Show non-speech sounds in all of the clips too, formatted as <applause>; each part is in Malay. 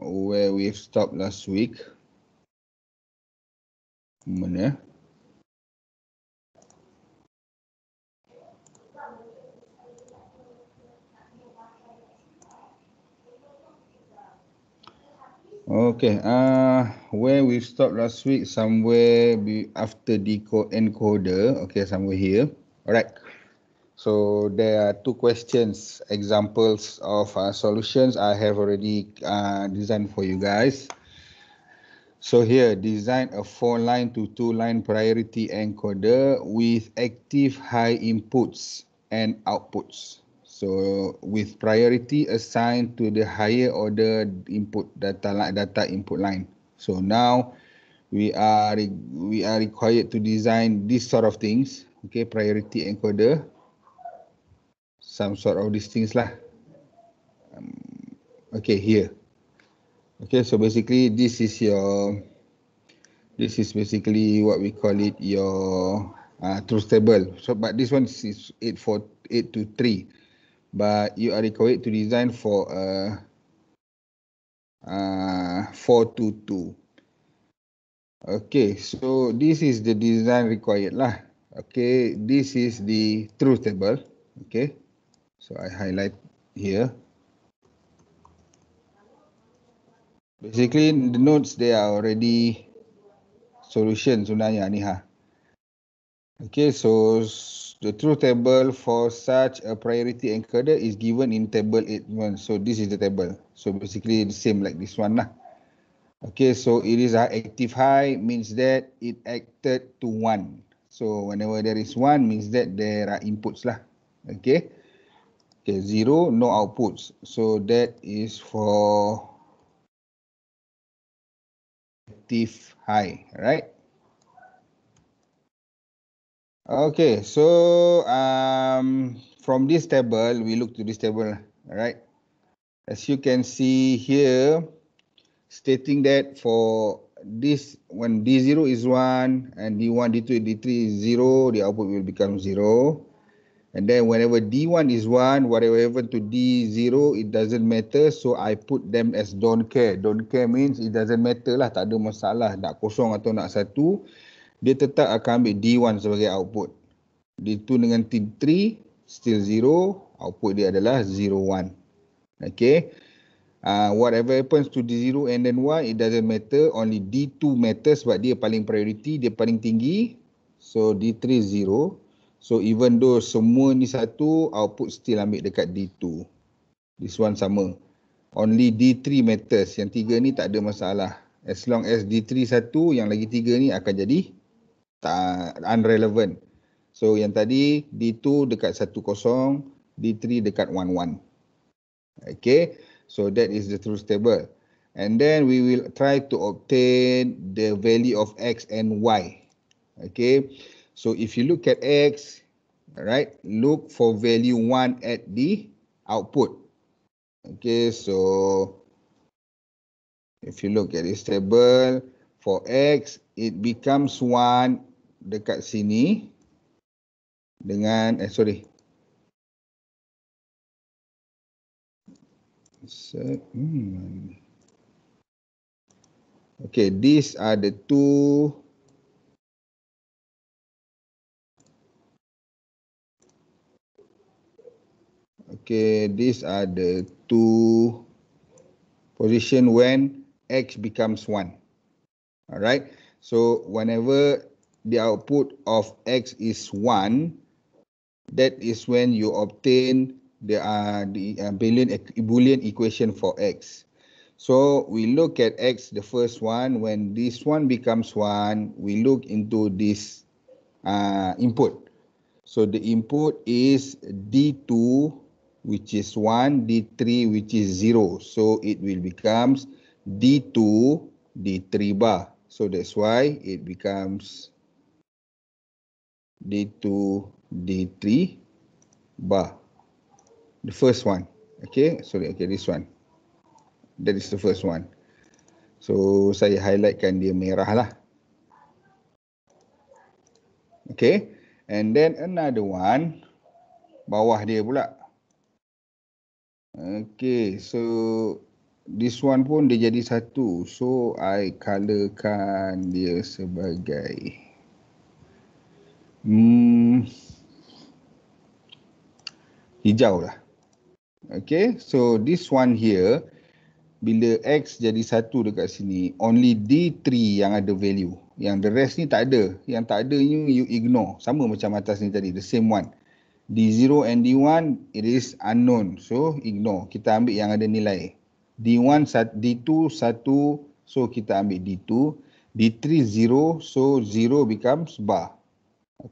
where we stopped last week. Mana? Eh? Okay, uh, where we stopped last week, somewhere be after the encoder. Okay, somewhere here. All right. So there are two questions, examples of uh, solutions I have already uh, designed for you guys. So here, design a four-line to two-line priority encoder with active high inputs and outputs. So with priority assigned to the higher order input data data input line. So now we are we are required to design this sort of things. Okay, priority encoder some sort of these things lah. Um, okay, here. Okay, so basically this is your, this is basically what we call it your uh, truth table. So, but this one is 8, for 8 to 3. But you are required to design for uh, uh, 4 to 2. Okay, so this is the design required lah. Okay, this is the truth table. Okay. So I highlight here. Basically the notes they are already solution sebenarnya ni ha. Okay so the truth table for such a priority encoder is given in table 81. So this is the table. So basically the same like this one lah. Okay so it is a active high means that it acted to one. So whenever there is one means that there are inputs lah. Okay. okay zero no outputs so that is for active high right okay so um from this table we look to this table right as you can see here stating that for this when d0 is 1 and d1 d2 d3 is 0 the output will become 0 And then whenever D1 is 1, whatever happened to D0, it doesn't matter. So I put them as don't care. Don't care means it doesn't matter lah. Tak ada masalah. Nak kosong atau nak satu. Dia tetap akan ambil D1 sebagai output. D2 dengan T3, still 0. Output dia adalah 0, 1. Okay. Uh, whatever happens to D0 and then 1, it doesn't matter. Only D2 matters sebab dia paling priority, dia paling tinggi. So D3, 0. So even though semua ni satu, output still ambil dekat D2. This one sama. Only D3 matters. Yang tiga ni tak ada masalah. As long as D3 satu, yang lagi tiga ni akan jadi tak unrelevant. So yang tadi D2 dekat 1.0, D3 dekat 1.1. Okay, so that is the truth table. And then we will try to obtain the value of X and Y. Okay. So if you look at X, right, look for value 1 at the output. Okay, so if you look at this table, for X, it becomes 1 dekat sini dengan, eh sorry. Set, hmm. Okay, these are the two Okay, these are the two position when x becomes 1. All right. So whenever the output of x is 1, that is when you obtain the, uh, the uh, Boolean, Boolean equation for x. So we look at x, the first one. When this one becomes 1, we look into this uh, input. So the input is d2 which is 1, D3, which is 0. So it will becomes D2, D3 bar. So that's why it becomes D2, D3 bar. The first one. Okay, sorry, okay, this one. That is the first one. So saya highlightkan dia merah lah. Okay, and then another one. Bawah dia pula. Okay, so this one pun dia jadi satu. So, I colorkan dia sebagai... Hmm, hijau lah. Okay, so this one here, bila X jadi satu dekat sini, only D3 yang ada value. Yang the rest ni tak ada. Yang tak ada ni you ignore. Sama macam atas ni tadi, the same one. D0 and D1 it is unknown. So ignore. Kita ambil yang ada nilai. D1, D2, 1. So kita ambil D2. D3, 0. So 0 becomes bar.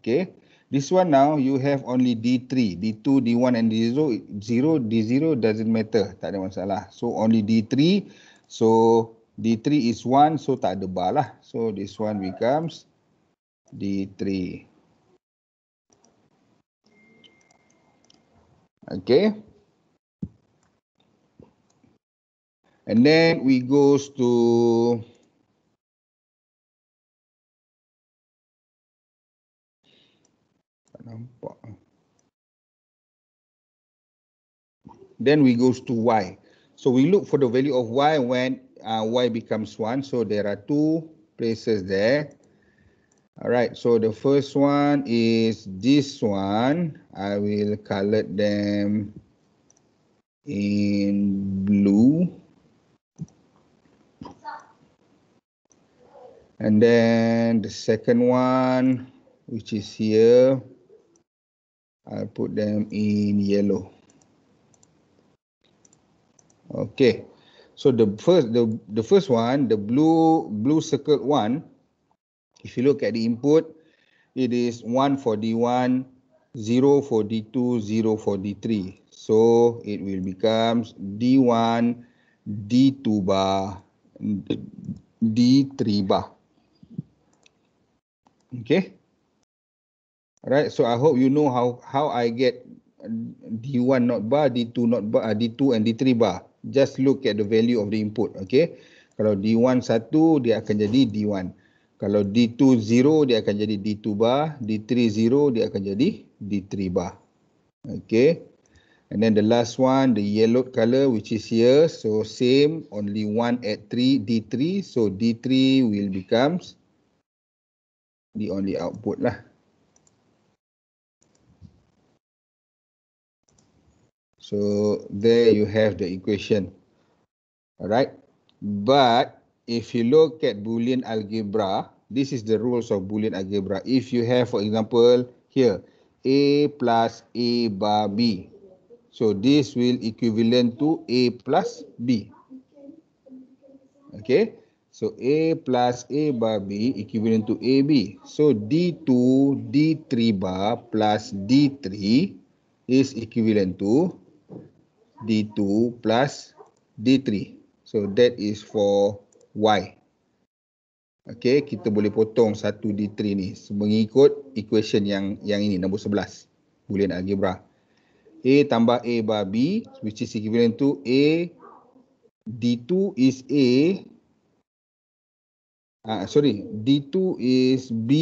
Okay. This one now you have only D3. D2, D1 and D0. 0, D0 doesn't matter. Tak ada masalah. So only D3. So D3 is 1. So tak ada bar lah. So this one becomes D3. Okay. And then we goes to Then we goes to y. So we look for the value of y when uh, y becomes 1. So there are two places there. All right, so the first one is this one. I will color them in blue. And then the second one, which is here, I'll put them in yellow. Okay, so the first the, the first one, the blue blue circle one, if you look at the input, it is 1 for D1, 0 for D2, 0 for D3. So it will become D1, D2 bar, D3 bar. Okay. Right. So I hope you know how how I get D1 not bar, D2 not bar, uh, D2 and D3 bar. Just look at the value of the input. Okay. Kalau D1 satu, dia akan jadi D1. Kalau D2 0 dia akan jadi D2 bar, D3 0 dia akan jadi D3 bar. Okay. And then the last one, the yellow color which is here. So same, only one at 3 D3. So D3 will becomes the only output lah. So there you have the equation. Alright. But if you look at Boolean algebra, this is the rules of Boolean algebra. If you have, for example, here, A plus A bar B. So this will equivalent to A plus B. Okay. So A plus A bar B equivalent to AB. So D2, D3 bar plus D3 is equivalent to D2 plus D3. So that is for Y. Okey, kita boleh potong 1 D3 ni mengikut equation yang yang ini nombor 11. Boolean algebra. A tambah A bar B which is equivalent to A D2 is A Ah sorry, D2 is B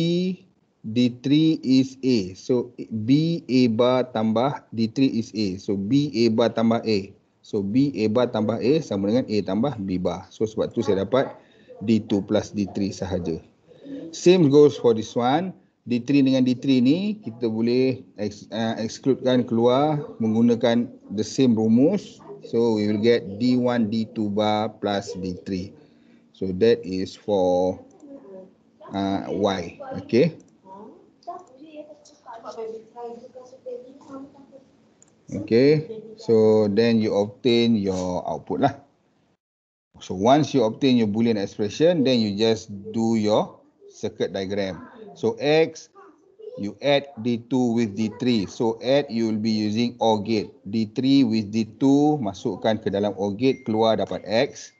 D3 is A. So B A bar tambah D3 is A. So B A bar tambah A. So B A bar tambah A sama dengan A tambah B bar. So sebab tu saya dapat D2 plus D3 sahaja. Same goes for this one. D3 dengan D3 ni kita boleh uh, excludekan uh, keluar menggunakan the same rumus. So we will get D1 D2 bar plus D3. So that is for uh, Y. Okay. Okay. Okay, so then you obtain your output lah. So once you obtain your Boolean expression, then you just do your circuit diagram. So X, you add D2 with D3. So add, you will be using OR gate. D3 with D2, masukkan ke dalam OR gate, keluar dapat X.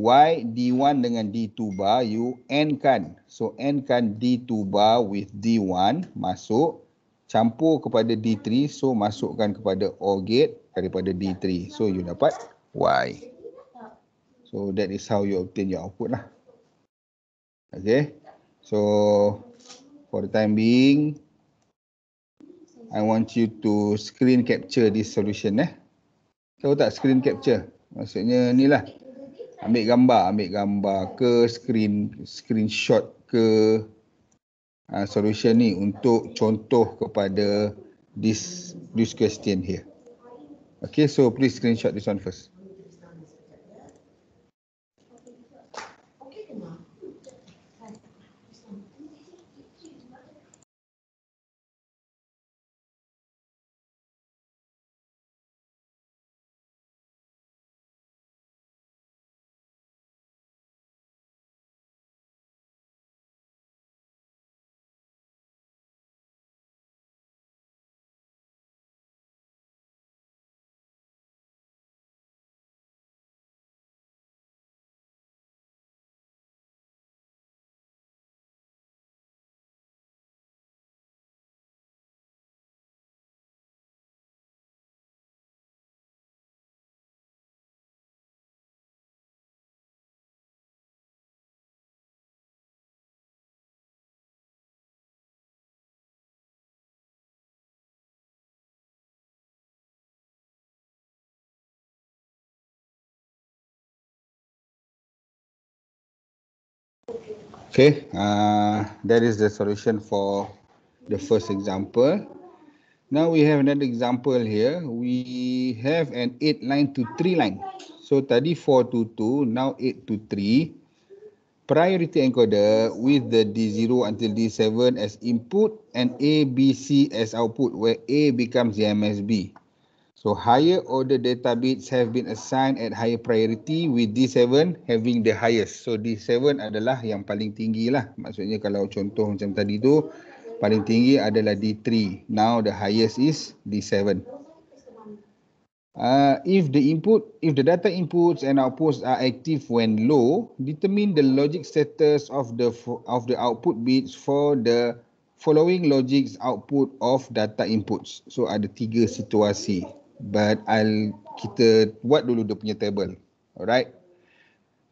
Y, D1 dengan D2 bar, you AND kan. So AND kan D2 bar with D1, masuk campur kepada D3 so masukkan kepada OR gate daripada D3 so you dapat Y so that is how you obtain your output lah okay so for the time being I want you to screen capture this solution eh tahu tak screen capture maksudnya ni lah ambil gambar ambil gambar ke screen screenshot ke uh, solution ni untuk contoh kepada this this question here. Okay, so please screenshot this one first. Okay, uh, that is the solution for the first example. Now we have another example here. We have an 8 line to 3 line. So tadi 4 to 2, now 8 to 3. Priority encoder with the D0 until D7 as input and A, B, C as output where A becomes the MSB. So higher order data bits have been assigned at higher priority with D7 having the highest. So D7 adalah yang paling tinggi lah. Maksudnya kalau contoh macam tadi tu, paling tinggi adalah D3. Now the highest is D7. Uh, if the input, if the data inputs and outputs are active when low, determine the logic status of the of the output bits for the following logic's output of data inputs. So ada tiga situasi but I'll kita buat dulu dia punya table. Alright.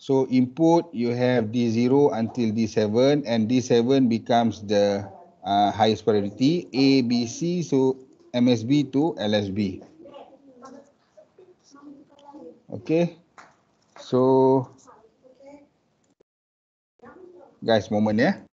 So input you have D0 until D7 and D7 becomes the uh, highest priority A, B, C so MSB to LSB. Okay. So guys moment ya. Yeah.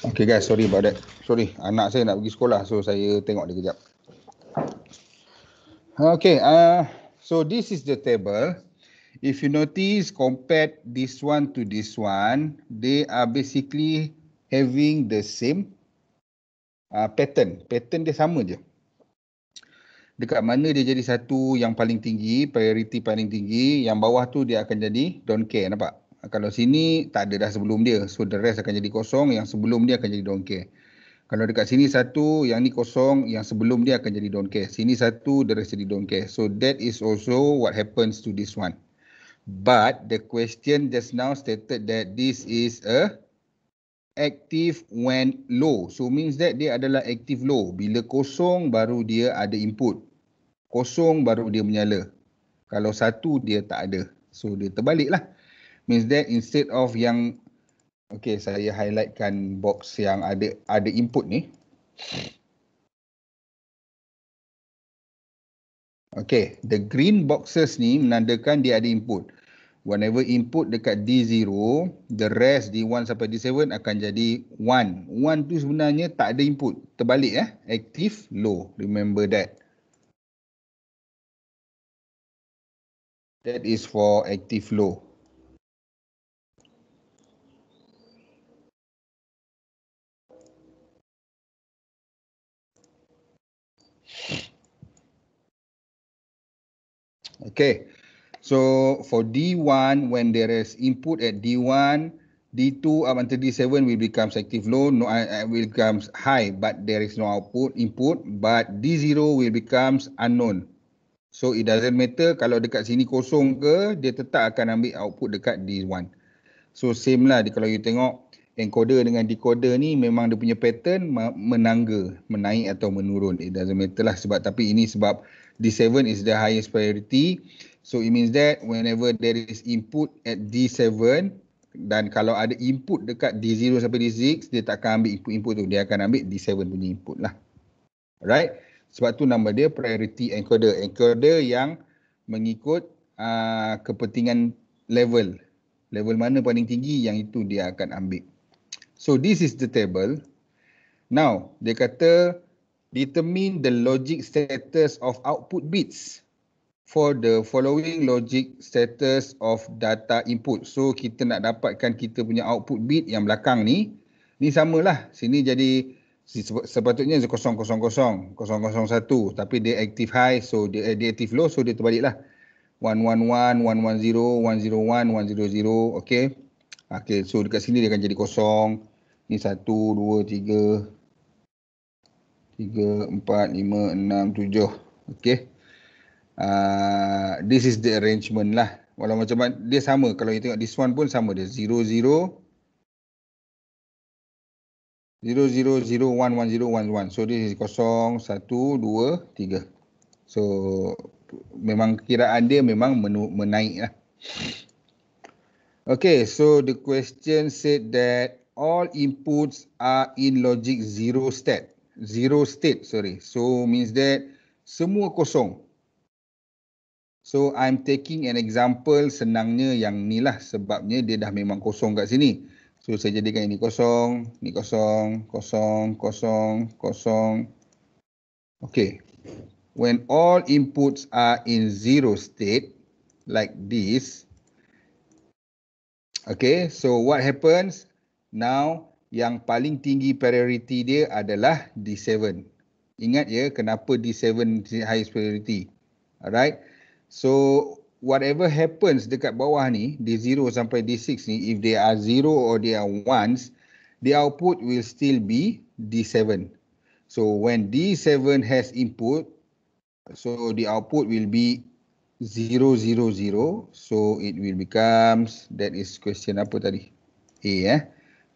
Okay guys, sorry about that. Sorry, anak saya nak pergi sekolah. So, saya tengok dia kejap. Okay, uh, so this is the table. If you notice, compared this one to this one, they are basically having the same uh, pattern. Pattern dia sama je. Dekat mana dia jadi satu yang paling tinggi, priority paling tinggi, yang bawah tu dia akan jadi don't care, nampak? Ah, kalau sini tak ada dah sebelum dia. So the rest akan jadi kosong, yang sebelum dia akan jadi don't care. Kalau dekat sini satu, yang ni kosong, yang sebelum dia akan jadi don't care. Sini satu, the rest jadi don't care. So that is also what happens to this one. But the question just now stated that this is a active when low. So means that dia adalah active low. Bila kosong baru dia ada input. Kosong baru dia menyala. Kalau satu dia tak ada. So dia terbalik lah means that instead of yang okay saya highlightkan box yang ada ada input ni okay the green boxes ni menandakan dia ada input whenever input dekat D0 the rest D1 sampai D7 akan jadi 1 1 tu sebenarnya tak ada input terbalik eh active low remember that That is for active low. Okay. So for D1, when there is input at D1, D2 up until D7 will become active low, no, uh, uh, will becomes high, but there is no output input, but D0 will becomes unknown. So it doesn't matter kalau dekat sini kosong ke, dia tetap akan ambil output dekat D1. So same lah kalau you tengok encoder dengan decoder ni memang dia punya pattern menangga, menaik atau menurun. It doesn't matter lah sebab tapi ini sebab D7 is the highest priority. So it means that whenever there is input at D7 dan kalau ada input dekat D0 sampai D6, dia tak akan ambil input-input tu. Dia akan ambil D7 punya input lah. Alright. Sebab tu nama dia priority encoder. Encoder yang mengikut uh, kepentingan level. Level mana paling tinggi yang itu dia akan ambil. So this is the table. Now, dia kata determine the logic status of output bits for the following logic status of data input. So kita nak dapatkan kita punya output bit yang belakang ni. Ni samalah. Sini jadi sepatutnya 000, 000 001 tapi dia active high so dia, eh, dia active low so dia terbalik lah. terbaliklah. 111, 110, 101, 100, okay. Okay, so dekat sini dia akan jadi kosong. Ni 1, 2, 3, 3, 4, 5, 6, 7. Okay. Uh, this is the arrangement lah. Walau macam mana, dia sama. Kalau kita tengok this one pun sama dia. 0, 0. 0, 0, 0, 1, 1, 0, 1, 1. So, this is kosong, 1, 2, 3. So, memang kiraan dia memang menu menaik lah. Okay, so the question said that all inputs are in logic zero state zero state sorry so means that semua kosong so i'm taking an example senangnya yang ni lah sebabnya dia dah memang kosong kat sini so saya jadikan ini kosong ni kosong kosong kosong kosong Okay. when all inputs are in zero state like this okay so what happens now yang paling tinggi priority dia adalah D7. Ingat ya kenapa D7 highest priority. Alright. So whatever happens dekat bawah ni D0 sampai D6 ni if they are 0 or they are 1s the output will still be D7. So when D7 has input so the output will be 000 so it will becomes that is question apa tadi? A eh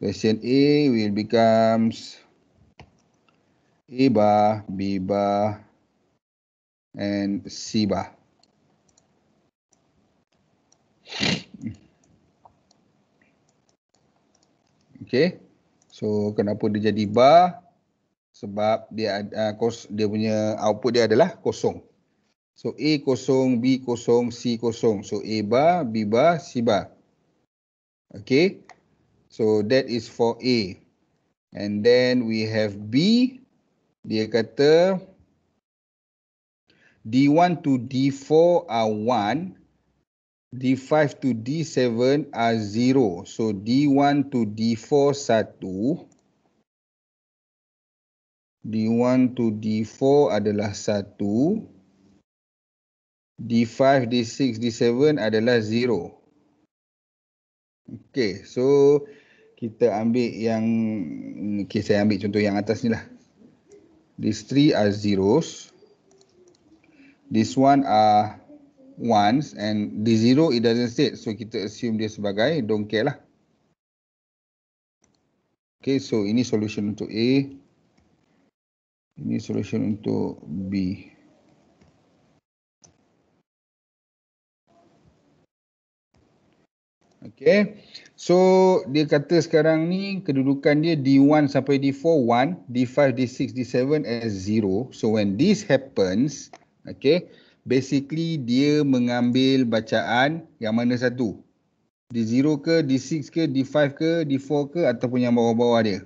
question A will becomes A bar, B bar, and C bar. Okay, so kenapa dia jadi bar? Sebab dia ada uh, kos, dia punya output dia adalah kosong. So A kosong, B kosong, C kosong. So A bar, B bar, C ba. Okay, So that is for A. And then we have B. Dia kata D1 to D4 are 1. D5 to D7 are 0. So D1 to D4 1. D1 to d 4 satu, d 1 to d 4 adalah satu, D5, D6, D7 adalah 0. Okay, so kita ambil yang okay, saya ambil contoh yang atas ni lah these 3 are zeros this 1 are ones and the zero it doesn't state so kita assume dia sebagai don't care lah okay so ini solution untuk A ini solution untuk B okay So dia kata sekarang ni kedudukan dia D1 sampai D4 1, D5, D6, D7 as 0. So when this happens, okay, basically dia mengambil bacaan yang mana satu? D0 ke, D6 ke, D5 ke, D4 ke ataupun yang bawah-bawah dia.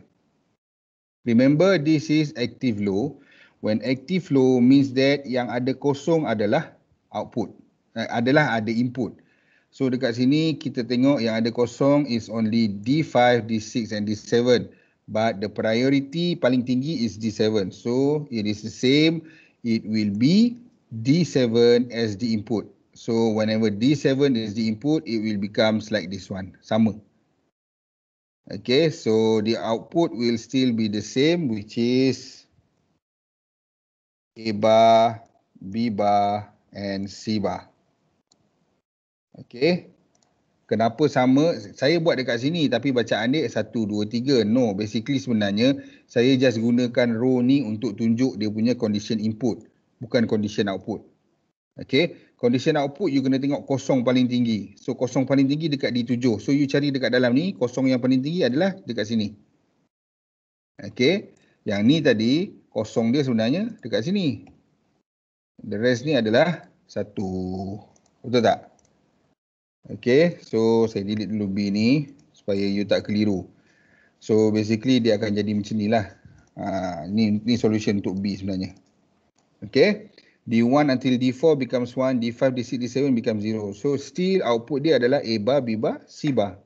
Remember this is active low. When active low means that yang ada kosong adalah output. Eh, adalah ada input. So dekat sini kita tengok yang ada kosong is only D5, D6 and D7. But the priority paling tinggi is D7. So it is the same. It will be D7 as the input. So whenever D7 is the input, it will becomes like this one. Sama. Okay, so the output will still be the same, which is A bar, B bar and C bar. Okay. Kenapa sama? Saya buat dekat sini tapi bacaan dia satu, dua, tiga. No, basically sebenarnya saya just gunakan row ni untuk tunjuk dia punya condition input. Bukan condition output. Okay. Condition output you kena tengok kosong paling tinggi. So kosong paling tinggi dekat D7. So you cari dekat dalam ni kosong yang paling tinggi adalah dekat sini. Okay. Yang ni tadi kosong dia sebenarnya dekat sini. The rest ni adalah satu. Betul tak? Okay, so saya delete dulu B ni supaya you tak keliru. So basically dia akan jadi macam ni lah. Uh, ni, ni solution untuk B sebenarnya. Okay, D1 until D4 becomes 1, D5, D6, D7 becomes 0. So still output dia adalah A bar, B bar, C bar.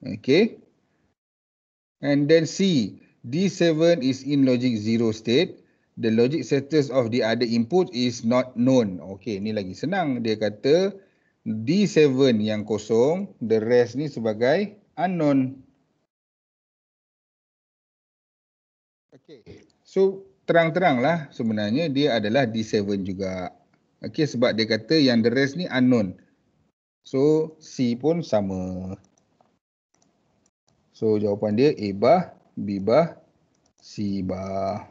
Okay. And then C, D7 is in logic 0 state. The logic status of the other input is not known. Okay, ni lagi senang. Dia kata... D7 yang kosong, the rest ni sebagai unknown. Okay. So terang-teranglah sebenarnya dia adalah D7 juga. Okay, sebab dia kata yang the rest ni unknown. So C pun sama. So jawapan dia A bah, B bah, C bah.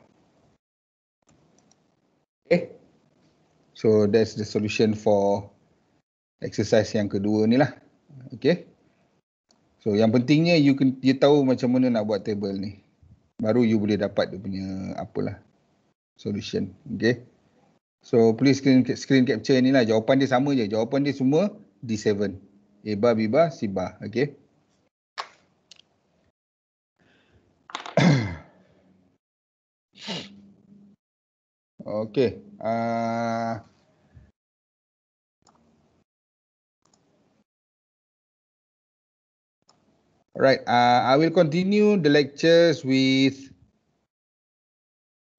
Okay. So that's the solution for exercise yang kedua ni lah. Okay. So yang pentingnya you can, you tahu macam mana nak buat table ni. Baru you boleh dapat dia punya apalah solution. Okay. So please screen, screen capture ni lah. Jawapan dia sama je. Jawapan dia semua D7. Eba, biba, siba, Okay. <coughs> okay. Uh, ah, Right, uh, I will continue the lectures with.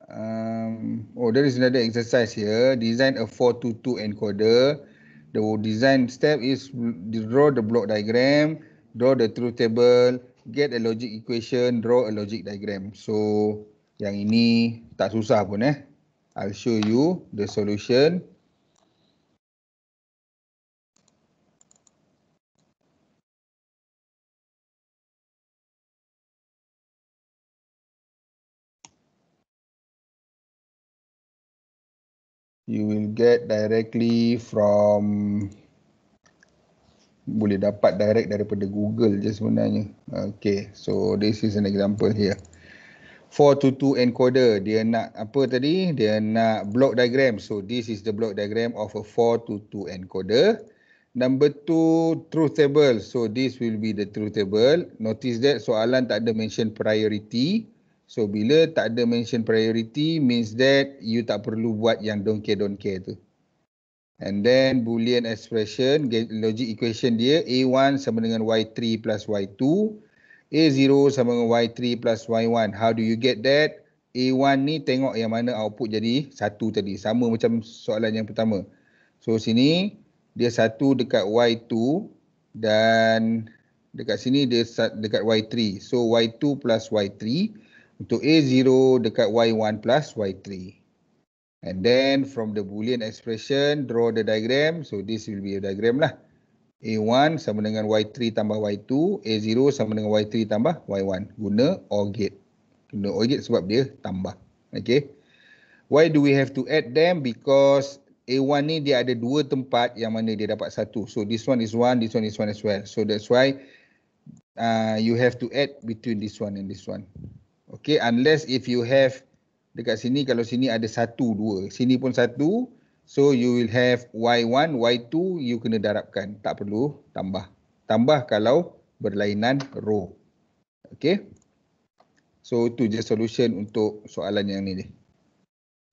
Um, oh, there is another exercise here. Design a 422 encoder. The design step is draw the block diagram, draw the truth table, get a logic equation, draw a logic diagram. So, yang ini tak susah pun eh. I'll show you the solution. Okay. you will get directly from boleh dapat direct daripada Google je sebenarnya. Okay, so this is an example here. 422 encoder, dia nak apa tadi? Dia nak block diagram. So this is the block diagram of a 422 encoder. Number two, truth table. So this will be the truth table. Notice that soalan tak ada mention priority. Priority. So bila tak ada mention priority means that you tak perlu buat yang don't care don't care tu. And then boolean expression logic equation dia A1 sama dengan Y3 plus Y2. A0 sama dengan Y3 plus Y1. How do you get that? A1 ni tengok yang mana output jadi satu tadi. Sama macam soalan yang pertama. So sini dia satu dekat Y2 dan dekat sini dia dekat Y3. So Y2 plus Y3 untuk A0 dekat Y1 plus Y3. And then from the Boolean expression, draw the diagram. So this will be a diagram lah. A1 sama dengan Y3 tambah Y2. A0 sama dengan Y3 tambah Y1. Guna OR gate. Guna OR gate sebab dia tambah. Okay. Why do we have to add them? Because A1 ni dia ada dua tempat yang mana dia dapat satu. So this one is one, this one is one as well. So that's why uh, you have to add between this one and this one. Okay, unless if you have dekat sini, kalau sini ada satu, dua. Sini pun satu. So, you will have Y1, Y2, you kena darabkan. Tak perlu tambah. Tambah kalau berlainan row. Okay. So, itu je solution untuk soalan yang ni.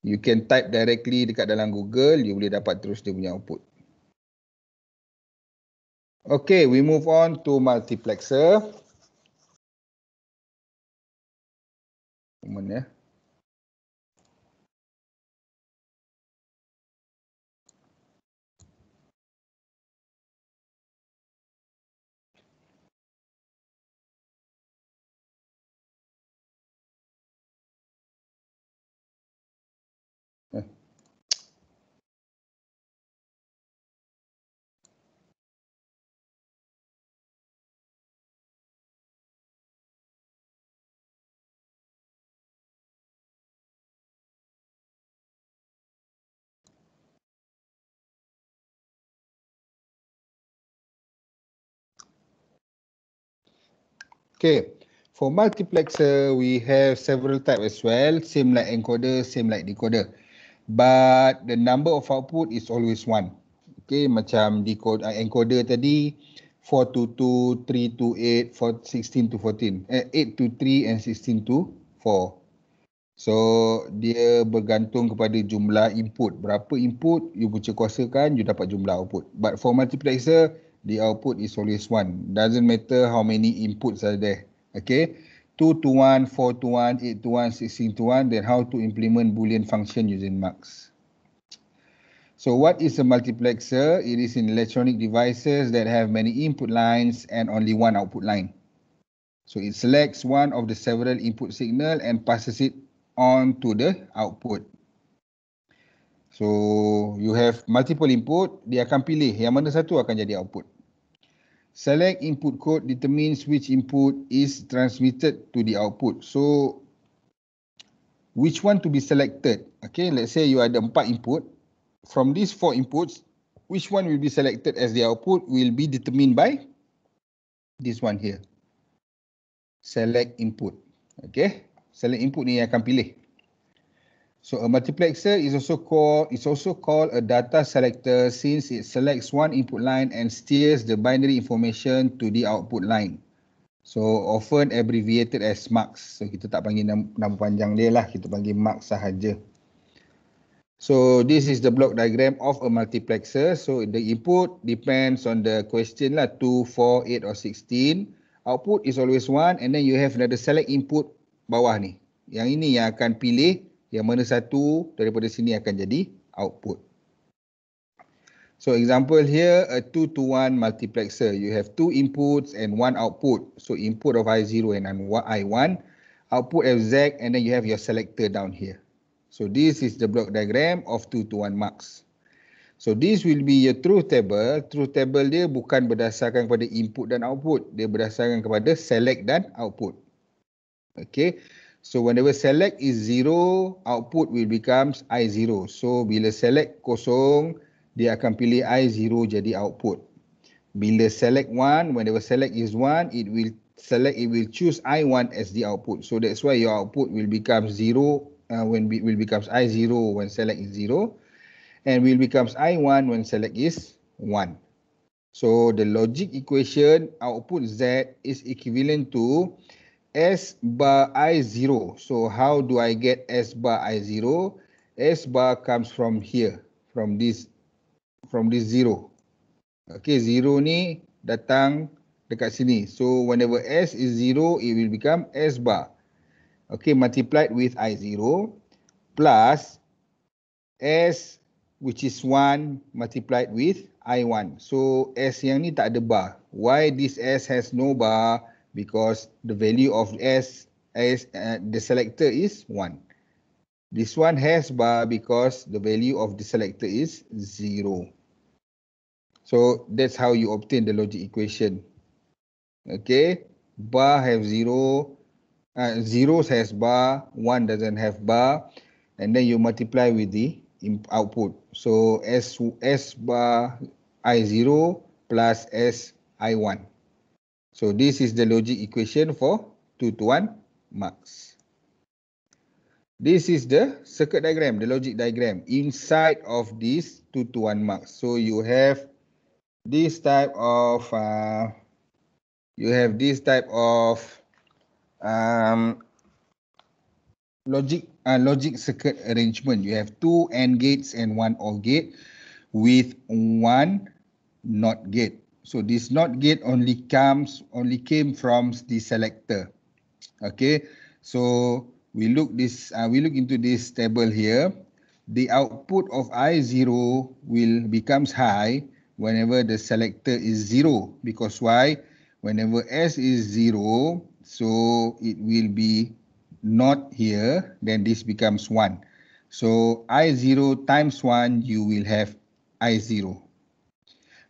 You can type directly dekat dalam Google, you boleh dapat terus dia punya output. Okay, we move on to multiplexer. uma, né? Okay, for multiplexer, we have several types as well. Same like encoder, same like decoder. But the number of output is always one. Okay, macam decode, uh, encoder tadi, 4 to 2, 3 eh, to 8, 4, 16 to 14. Eh, 8 to 3 and 16 to 4. So, dia bergantung kepada jumlah input. Berapa input, you kuasakan, you dapat jumlah output. But for multiplexer, the output is always 1. Doesn't matter how many inputs are there. Okay. 2 to 1, 4 to 1, 8 to 1, 16 to 1, then how to implement Boolean function using MUX. So what is a multiplexer? It is in electronic devices that have many input lines and only one output line. So it selects one of the several input signal and passes it on to the output. So you have multiple input, dia akan pilih yang mana satu akan jadi output. select input code determines which input is transmitted to the output. So, which one to be selected? Okay, let's say you ada empat input. From these four inputs, which one will be selected as the output will be determined by this one here. Select input. Okay, select input ni yang akan pilih. So a multiplexer is also called it's also called a data selector since it selects one input line and steers the binary information to the output line. So often abbreviated as MUX. So kita tak panggil nama, nama panjang dia lah, kita panggil MUX sahaja. So this is the block diagram of a multiplexer. So the input depends on the question lah 2, 4, 8 or 16. Output is always one and then you have another select input bawah ni. Yang ini yang akan pilih yang mana satu daripada sini akan jadi output. So example here, a 2 to 1 multiplexer. You have two inputs and one output. So input of I0 and I1, output of Z and then you have your selector down here. So this is the block diagram of 2 to 1 marks. So this will be your truth table. Truth table dia bukan berdasarkan kepada input dan output. Dia berdasarkan kepada select dan output. Okay. So whenever select is zero, output will becomes I zero. So bila select kosong, dia akan pilih I zero jadi output. Bila select one, whenever select is one, it will select it will choose I one as the output. So that's why your output will become zero uh, when it will becomes I zero when select is zero, and will becomes I one when select is one. So the logic equation output Z is equivalent to S bar I zero. So how do I get S bar I zero? S bar comes from here, from this, from this zero. Okay, zero ni datang dekat sini. So whenever S is zero, it will become S bar. Okay, multiplied with I zero plus S which is one multiplied with I one. So S yang ni tak ada bar. Why this S has no bar? because the value of S s uh, the selector is 1. This one has bar because the value of the selector is 0. So that's how you obtain the logic equation. Okay, bar have 0, uh, zeros has bar, 1 doesn't have bar, and then you multiply with the output. So S, S bar I0 plus S I1. So this is the logic equation for 2 to 1 marks. This is the circuit diagram, the logic diagram inside of this 2 to 1 marks. So you have this type of, uh, you have this type of um, logic uh, logic circuit arrangement. You have two AND gates and one OR gate with one NOT gate. So this not gate only comes only came from the selector. Okay, so we look this uh, we look into this table here. The output of I0 will becomes high whenever the selector is zero because why? Whenever S is zero, so it will be not here, then this becomes one. So I0 times one, you will have I0.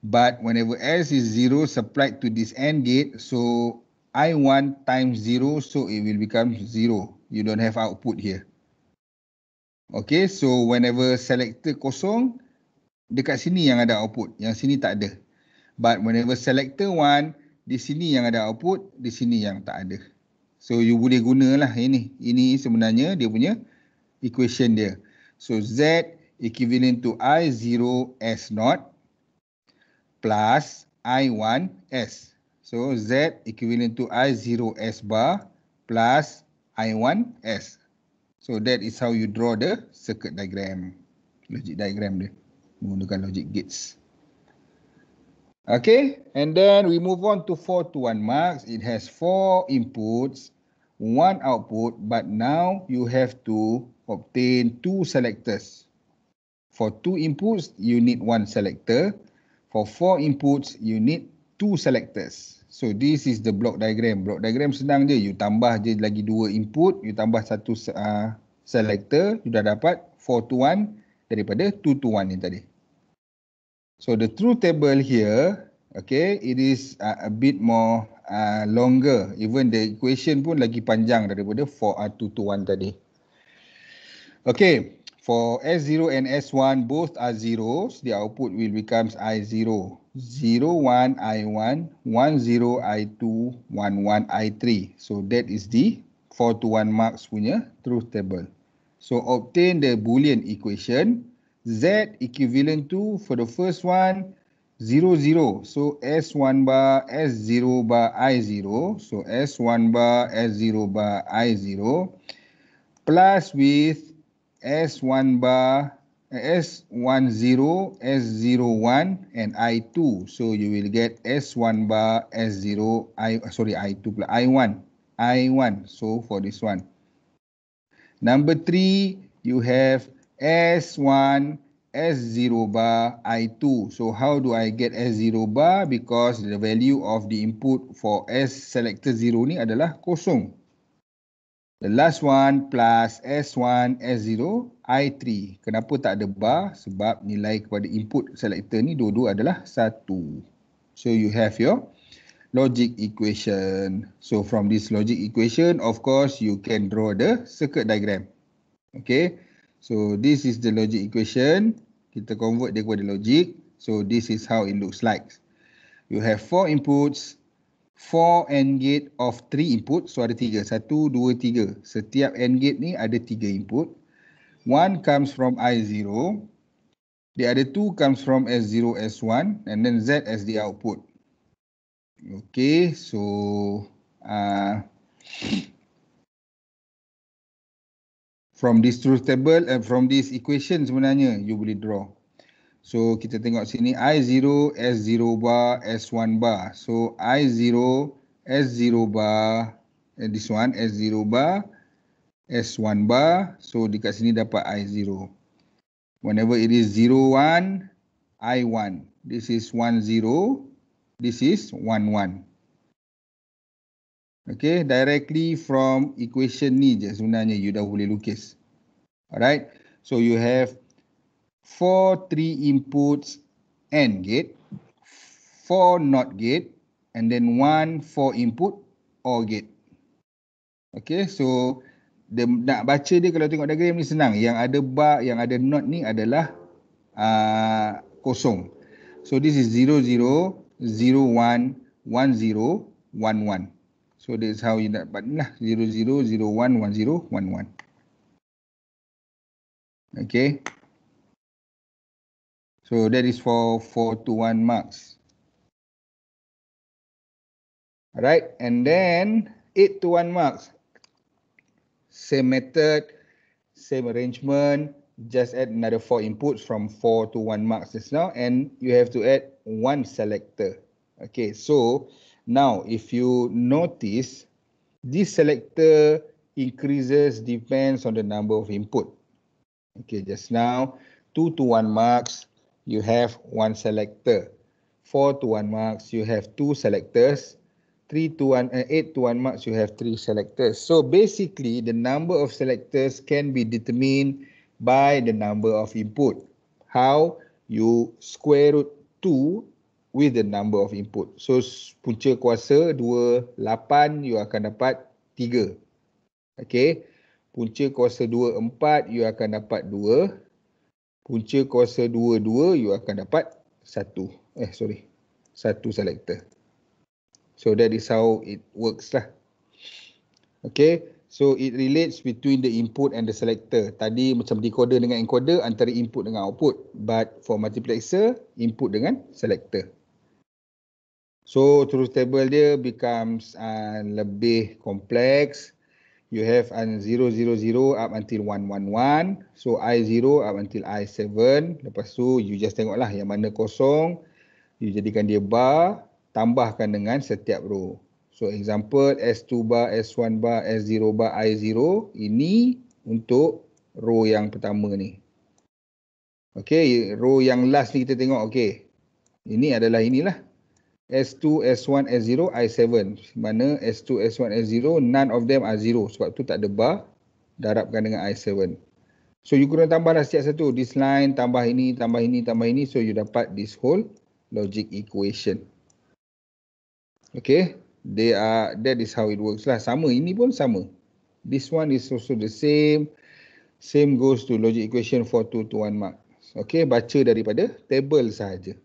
but whenever s is zero, supplied to this AND gate, so I1 times zero, so it will become zero. You don't have output here. Okay, so whenever selector kosong, dekat sini yang ada output, yang sini tak ada. But whenever selector one, di sini yang ada output, di sini yang tak ada. So you boleh guna lah ini. Ini sebenarnya dia punya equation dia. So Z equivalent to I0S0 plus I1S. So Z equivalent to I0S bar plus I1S. So that is how you draw the circuit diagram. Logic diagram dia. Menggunakan logic gates. Okay. And then we move on to 4 to 1 marks. It has 4 inputs. 1 output. But now you have to obtain 2 selectors. For 2 inputs, you need 1 selector for four inputs, you need two selectors. So this is the block diagram. Block diagram senang je. You tambah je lagi dua input. You tambah satu uh, selector. You dah dapat 4 to 1 daripada 2 to 1 ni tadi. So the true table here, okay, it is uh, a bit more uh, longer. Even the equation pun lagi panjang daripada 4 uh, 2 to 1 tadi. Okay for S0 and S1, both are zeros, the output will becomes I0. 0, 1, I1, 1, 0, I2, 1, 1, I3. So that is the 4 to 1 marks punya truth table. So obtain the Boolean equation. Z equivalent to, for the first one, 0, 0. So S1 bar, S0 bar, I0. So S1 bar, S0 bar, I0. Plus with S1 bar, S10, S01 and I2. So you will get S1 bar, S0, I sorry I2 pula, I1. I1, so for this one. Number three you have S1, S0 bar, I2. So how do I get S0 bar? Because the value of the input for S selector 0 ni adalah kosong. The last one plus S1, S0, I3. Kenapa tak ada bar? Sebab nilai kepada input selector ni dua-dua adalah satu. So you have your logic equation. So from this logic equation, of course you can draw the circuit diagram. Okay. So this is the logic equation. Kita convert dia kepada logic. So this is how it looks like. You have four inputs four AND gate of three input. So ada tiga. Satu, dua, tiga. Setiap AND gate ni ada tiga input. One comes from I0. The other two comes from S0, S1 and then Z as the output. Okay, so... Uh, from this truth table and uh, from this equation sebenarnya you boleh draw. So kita tengok sini I0 S0 bar S1 bar. So I0 S0 bar and eh, this one S0 bar S1 bar. So dekat sini dapat I0. Whenever it is 01 I1. This is 10. This is 11. Okay, directly from equation ni je sebenarnya you dah boleh lukis. Alright. So you have four three inputs and gate four not gate and then one four input or gate okay so the nak baca dia kalau tengok diagram ni senang yang ada bar yang ada not ni adalah uh, kosong so this is 00 01 10 11 so that's how you dapat lah 00 01 10 11 okay So that is for 4 to 1 marks. Alright, and then 8 to 1 marks. Same method, same arrangement, just add another four inputs from 4 to 1 marks just now, and you have to add one selector. Okay, so now if you notice, this selector increases depends on the number of input. Okay, just now, 2 to 1 marks, you have one selector. four to one marks, you have two selectors. three to one, uh, eh, 8 to one marks, you have three selectors. So basically, the number of selectors can be determined by the number of input. How? You square root two with the number of input. So punca kuasa dua lapan, you akan dapat tiga. Okay. Punca kuasa dua empat, you akan dapat dua punca kuasa 2-2 you akan dapat 1 eh sorry 1 selector so that is how it works lah okay so it relates between the input and the selector tadi macam decoder dengan encoder antara input dengan output but for multiplexer input dengan selector so truth table dia becomes uh, lebih kompleks you have an 000 up until 111. So I0 up until I7. Lepas tu you just tengoklah yang mana kosong. You jadikan dia bar. Tambahkan dengan setiap row. So example S2 bar, S1 bar, S0 bar, I0. Ini untuk row yang pertama ni. Okay, row yang last ni kita tengok. Okay, ini adalah inilah. S2, S1, S0, I7. Mana S2, S1, S0, none of them are zero. Sebab tu tak ada bar darabkan dengan I7. So you kena tambahlah setiap satu. This line tambah ini, tambah ini, tambah ini. So you dapat this whole logic equation. Okay. They are, that is how it works lah. Sama, ini pun sama. This one is also the same. Same goes to logic equation for 2 to 1 mark. Okay, baca daripada table sahaja.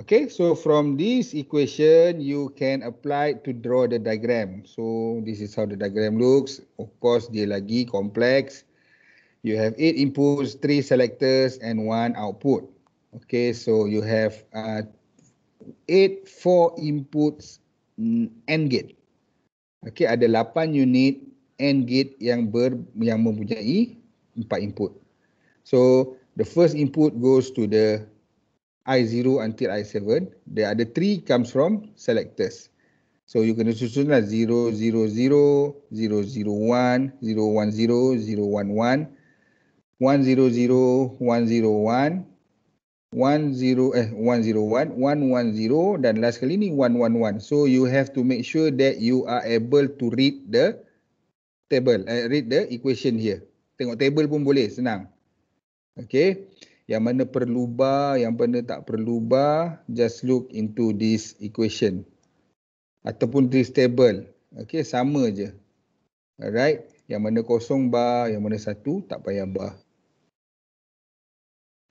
Okay, so from this equation, you can apply to draw the diagram. So this is how the diagram looks. Of course, dia lagi complex. You have eight inputs, three selectors, and one output. Okay, so you have uh, eight, four inputs, AND mm, gate. Okay, ada lapan unit AND gate yang ber yang mempunyai empat input. So the first input goes to the I0 until I7, the other three comes from selectors. So you can kena susun lah 000, 010, 011, 101, 101, 101, 101, 101, dan last kali ni 111. So you have to make sure that you are able to read the table, uh, read the equation here. Tengok table pun boleh, senang. Okay, yang mana perlu bar, yang mana tak perlu bar, just look into this equation. Ataupun this table. Okay, sama je. Alright, yang mana kosong bar, yang mana satu, tak payah bar.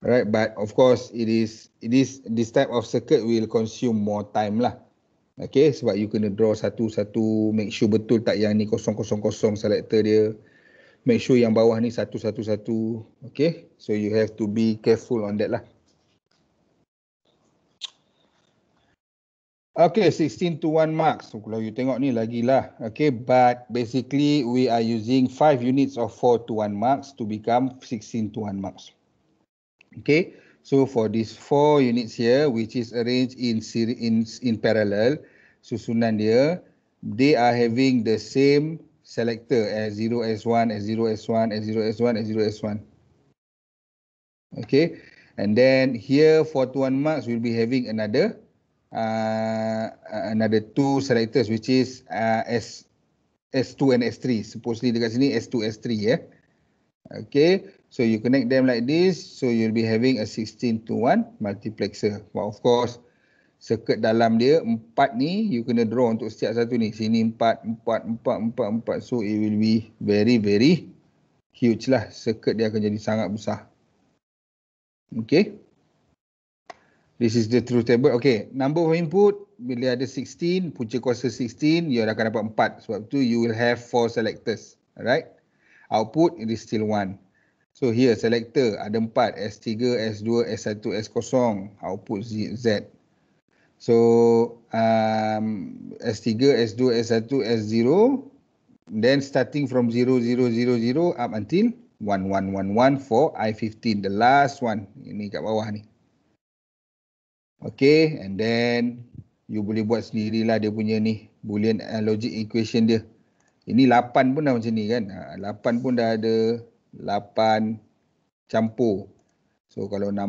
Alright, but of course, it is, it is this type of circuit will consume more time lah. Okay, sebab you kena draw satu-satu, make sure betul tak yang ni kosong-kosong-kosong selector dia make sure yang bawah ni satu-satu-satu. Okay, so you have to be careful on that lah. Okay, 16 to 1 marks. So, kalau you tengok ni lagi lah. Okay, but basically we are using 5 units of 4 to 1 marks to become 16 to 1 marks. Okay, so for these 4 units here, which is arranged in in in parallel, susunan dia, they are having the same selector S0, S1, S0, S1, S0, S1, S0, S1. Okay. And then here for two one marks we'll be having another uh, another two selectors which is uh, S, S2 and S3. Supposedly dekat sini S2, S3 Yeah. Okay. So you connect them like this. So you'll be having a 16 to 1 multiplexer. But of course, circuit dalam dia empat ni you kena draw untuk setiap satu ni sini empat empat empat empat empat so it will be very very huge lah circuit dia akan jadi sangat besar okay this is the truth table okay number of input bila ada 16 punca kuasa 16 you akan dapat empat sebab tu you will have four selectors alright output it is still one So here selector ada empat S3, S2, S1, S0, output Z. So um, S3, S2, S1, S0 then starting from 0000 up until 1111 for I15 the last one ini kat bawah ni. Okay and then you boleh buat sendirilah dia punya ni boolean uh, logic equation dia. Ini 8 pun dah macam ni kan. 8 ha, pun dah ada 8 campur. So kalau 16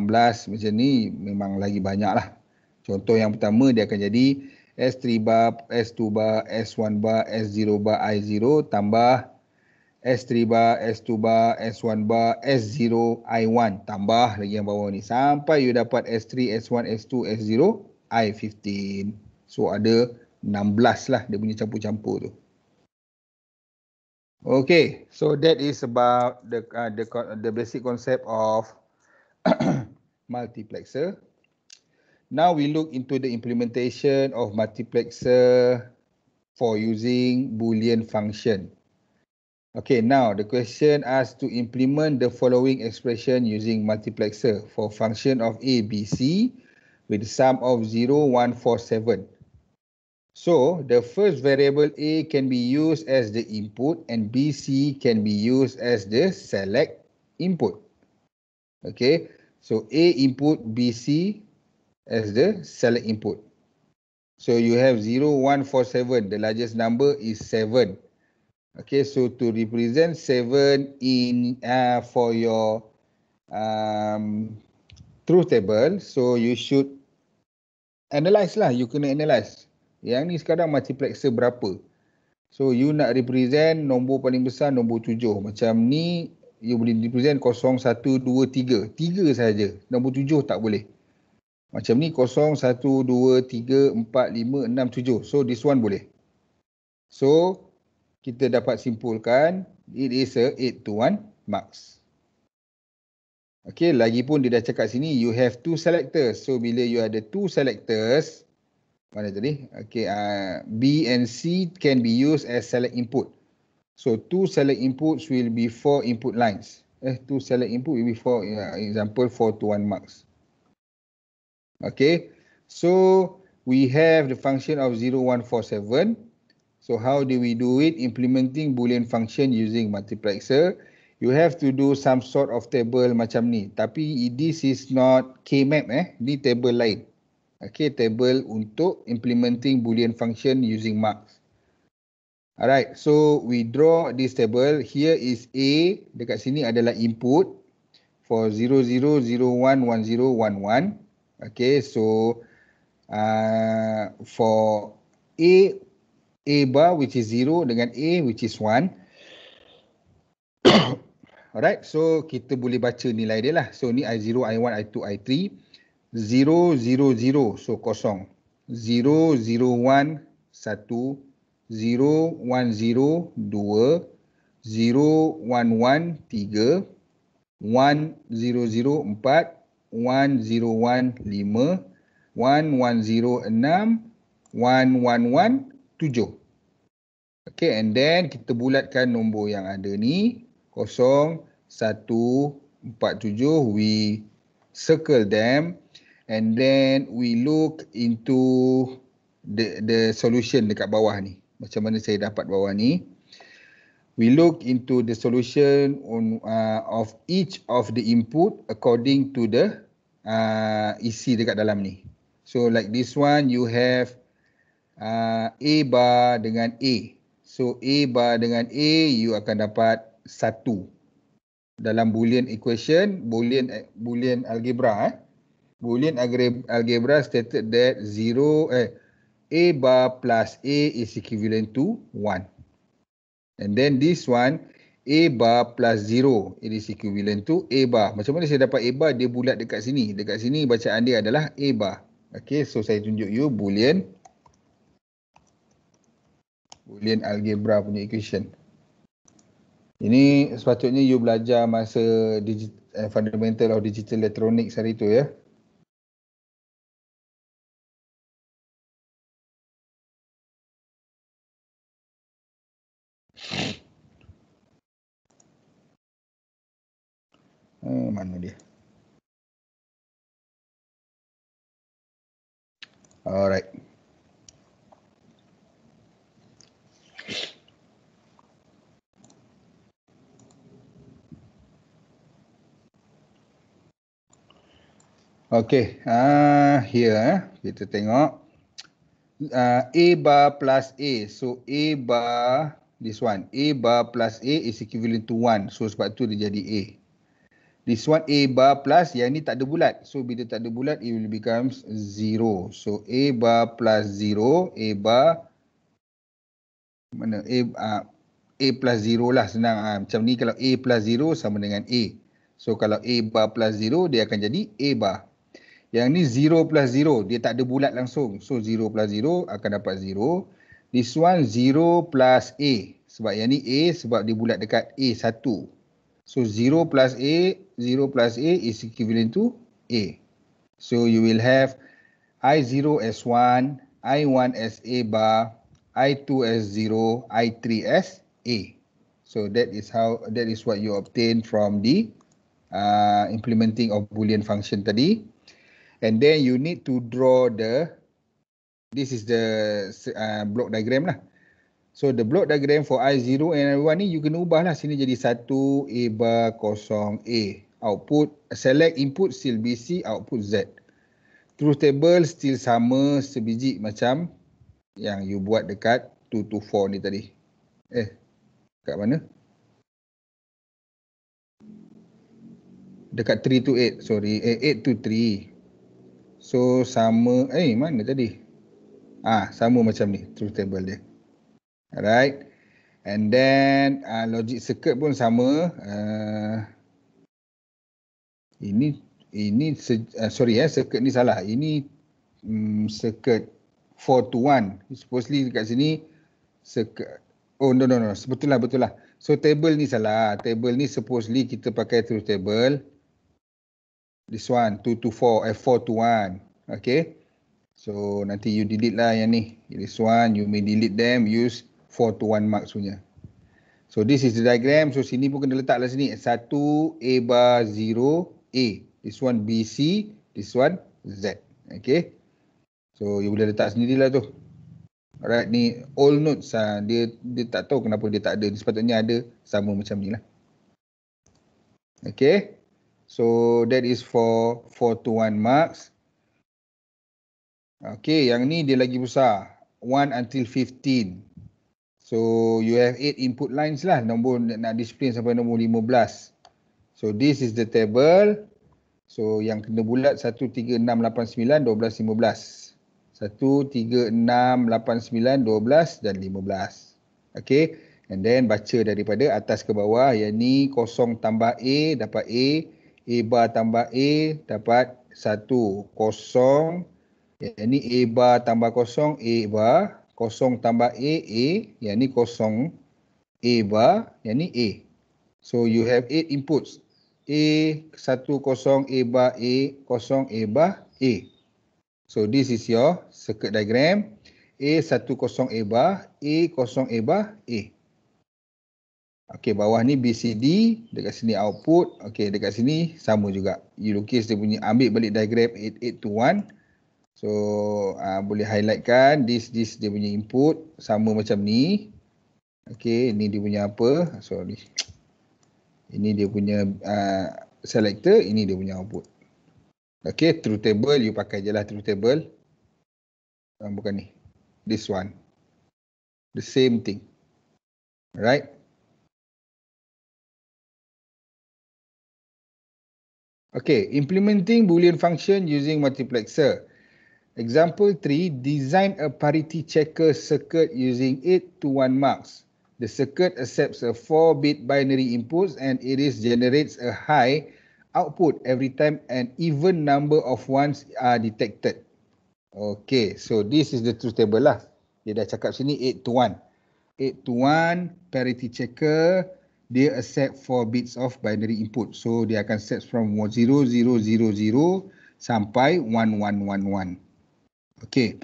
macam ni memang lagi banyak lah. Contoh yang pertama dia akan jadi S3 bar, S2 bar, S1 bar, S0 bar, I0 tambah S3 bar, S2 bar, S1 bar, S0, I1 tambah lagi yang bawah ni sampai you dapat S3, S1, S2, S0, I15. So ada 16 lah dia punya campur-campur tu. Okay, so that is about the uh, the the basic concept of <coughs> multiplexer. Now we look into the implementation of multiplexer for using Boolean function. Okay, now the question asks to implement the following expression using multiplexer for function of A, B, C with sum of 0, 1, 4, 7. So the first variable A can be used as the input and B, C can be used as the select input. Okay, so A input, B, C as the seller input. So you have 0, 1, 4, 7. The largest number is 7. Okay, so to represent 7 in uh, for your um, truth table, so you should analyze lah. You can analyze. Yang ni sekarang multiplexer berapa? So you nak represent nombor paling besar, nombor 7. Macam ni, you boleh represent 0, 1, 2, 3. 3 saja. Nombor 7 tak boleh. Macam ni 0, 1, 2, 3, 4, 5, 6, 7. So this one boleh. So kita dapat simpulkan it is a 8 to 1 marks. Okay, lagipun dia dah cakap sini you have two selectors. So bila you ada two selectors, mana tadi? Okay, uh, B and C can be used as select input. So two select inputs will be four input lines. Eh, two select input will be four, uh, example, 4 to 1 marks. Okay, so we have the function of 0147. So how do we do it? Implementing Boolean function using multiplexer. You have to do some sort of table macam ni. Tapi this is not K-map eh. Ni table lain. Okay, table untuk implementing Boolean function using marks. Alright, so we draw this table. Here is A. Dekat sini adalah input for 00011011. Okay, so uh, for A, A bar which is 0 dengan A which is 1. <coughs> Alright, so kita boleh baca nilai dia lah. So ni I0, I1, I2, I3. 0, 0, 0, so kosong. 0, 0, 1, 1. 0, 1, 0, 2. 0, 1, 1, 3. 1, 0, 0, 4. 1015 Okay and then kita bulatkan nombor yang ada ni 0147 we circle them and then we look into the the solution dekat bawah ni macam mana saya dapat bawah ni we look into the solution on uh, of each of the input according to the uh, isi dekat dalam ni. So like this one, you have uh, A bar dengan A. So A bar dengan A, you akan dapat satu dalam boolean equation, boolean boolean algebra. Eh. Boolean algebra stated that zero eh, A bar plus A is equivalent to one. And then this one, A bar plus 0. It is equivalent to A bar. Macam mana saya dapat A bar? Dia bulat dekat sini. Dekat sini bacaan dia adalah A bar. Okay, so saya tunjuk you boolean. Boolean algebra punya equation. Ini sepatutnya you belajar masa digit, uh, eh, fundamental of digital electronics hari tu ya. Yeah. Eh, mana dia? Alright. Okay, uh, here eh. kita tengok uh, A bar plus A. So A bar, this one, A bar plus A is equivalent to 1. So sebab tu dia jadi A. This one A bar plus yang ini tak ada bulat. So bila tak ada bulat it will becomes zero. So A bar plus zero, A bar mana A uh, A plus zero lah senang. Uh, macam ni kalau A plus zero sama dengan A. So kalau A bar plus zero dia akan jadi A bar. Yang ni zero plus zero dia tak ada bulat langsung. So zero plus zero akan dapat zero. This one zero plus A. Sebab yang ni A sebab dia bulat dekat A satu. So 0 plus A, 0 plus A is equivalent to A. So you will have I0 as 1, I1 as A bar, I2 as 0, I3 as A. So that is how that is what you obtain from the uh, implementing of Boolean function tadi. And then you need to draw the, this is the uh, block diagram lah. So the block diagram for I0 and I1 ni you kena ubah lah sini jadi 1 A bar kosong A. Output select input still BC output Z. Truth table still sama sebiji macam yang you buat dekat 2 to 4 ni tadi. Eh dekat mana? Dekat 3 to 8 sorry. Eh 8 to 3. So sama eh mana tadi? Ah sama macam ni truth table dia. Alright. And then uh, logic circuit pun sama. Uh, ini ini uh, sorry ya, eh, circuit ni salah. Ini um, circuit 4 to 1. Supposedly dekat sini circuit Oh no no no, betul lah betul lah. So table ni salah. Table ni supposedly kita pakai truth table. This one 2 to 4 eh 4 to 1. Okay. So nanti you delete lah yang ni. This one you may delete them use 4 to 1 mark punya. So this is the diagram. So sini pun kena letaklah sini. 1 A bar 0 A. This one B C. This one Z. Okay. So you boleh letak lah tu. Alright ni all notes. Ha. Dia dia tak tahu kenapa dia tak ada. Dia sepatutnya ada sama macam ni lah. Okay. So that is for 4 to 1 marks. Okay yang ni dia lagi besar. 1 until 15. So you have eight input lines lah nombor nak display sampai nombor 15. So this is the table. So yang kena bulat 1 3 6 8 9 12 15. 1 3 6 8 9 12 dan 15. Okay and then baca daripada atas ke bawah yang ni kosong tambah A dapat A. A bar tambah A dapat 1 kosong. Yang ni A bar tambah kosong A bar kosong tambah A, A, yang ni kosong A bar, yang ni A. So you have eight inputs. A, satu kosong A bar A, kosong A bar A. So this is your circuit diagram. A, satu kosong A bar, A kosong A bar A. Okay, bawah ni BCD, dekat sini output. Okay, dekat sini sama juga. You lukis dia punya, ambil balik diagram 8, 8 to 1. So uh, boleh highlightkan this this dia punya input sama macam ni. okay. Ini dia punya apa? Ah, sorry. Ini dia punya uh, selector, ini dia punya output. Okay, truth table you pakai jelah truth table. Uh, bukan ni. This one. The same thing. Alright. Okay, implementing Boolean function using multiplexer. Example 3, design a parity checker circuit using 8 to 1 marks. The circuit accepts a 4-bit binary input and it is generates a high output every time an even number of ones are detected. Okay, so this is the truth table lah. Dia dah cakap sini 8 to 1. 8 to 1 parity checker, dia accept 4 bits of binary input. So dia akan set from 0000 sampai 1111. Okay.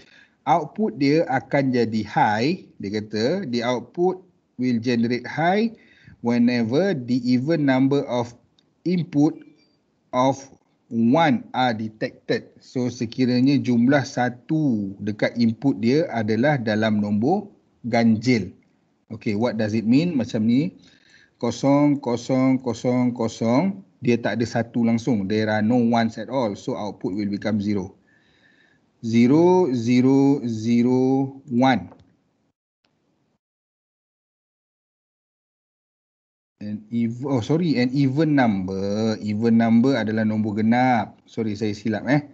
Output dia akan jadi high. Dia kata the output will generate high whenever the even number of input of one are detected. So sekiranya jumlah satu dekat input dia adalah dalam nombor ganjil. Okay, what does it mean? Macam ni, kosong, kosong, kosong, kosong. Dia tak ada satu langsung. There are no ones at all. So output will become zero zero zero zero one. And even oh sorry, an even number. Even number adalah nombor genap. Sorry saya silap eh.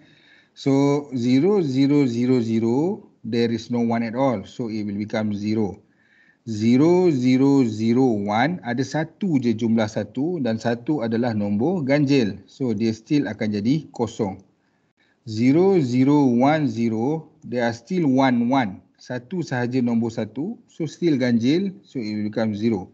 So zero zero zero zero. There is no one at all. So it will become zero. Zero zero zero one. Ada satu je jumlah satu dan satu adalah nombor ganjil. So dia still akan jadi kosong. 0010, there are still 11. Satu sahaja nombor satu, so still ganjil, so it will become 0.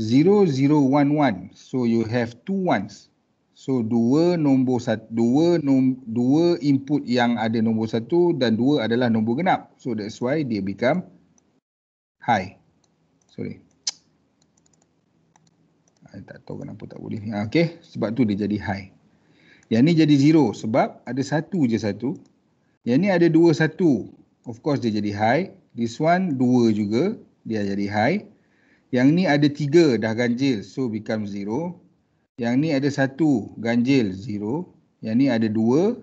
0011, so you have two ones. So dua nombor satu, dua, nom, dua input yang ada nombor satu dan dua adalah nombor genap. So that's why dia become high. Sorry. Saya tak tahu kenapa tak boleh. Okay, sebab tu dia jadi high. Yang ni jadi zero sebab ada satu je satu. Yang ni ada dua satu. Of course dia jadi high. This one dua juga dia jadi high. Yang ni ada tiga dah ganjil so become zero. Yang ni ada satu ganjil zero. Yang ni ada dua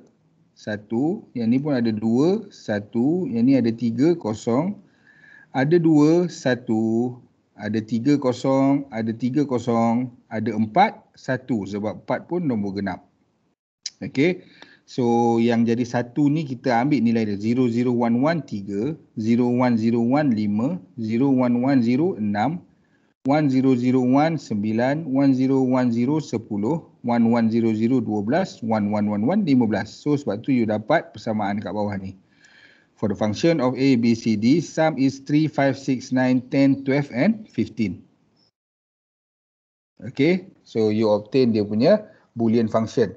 satu. Yang ni pun ada dua satu. Yang ni ada tiga kosong. Ada dua satu. Ada tiga kosong. Ada tiga kosong. Ada empat satu sebab empat pun nombor genap. Okay. So yang jadi satu ni kita ambil nilai dia 0015, 0101016, 10, 11, 12, 15. So sebab tu you dapat persamaan kat bawah ni. For the function of A, B, C, D, sum is 3, 5, 6, 9, 10, 12 and 15. Okay, so you obtain dia punya boolean function.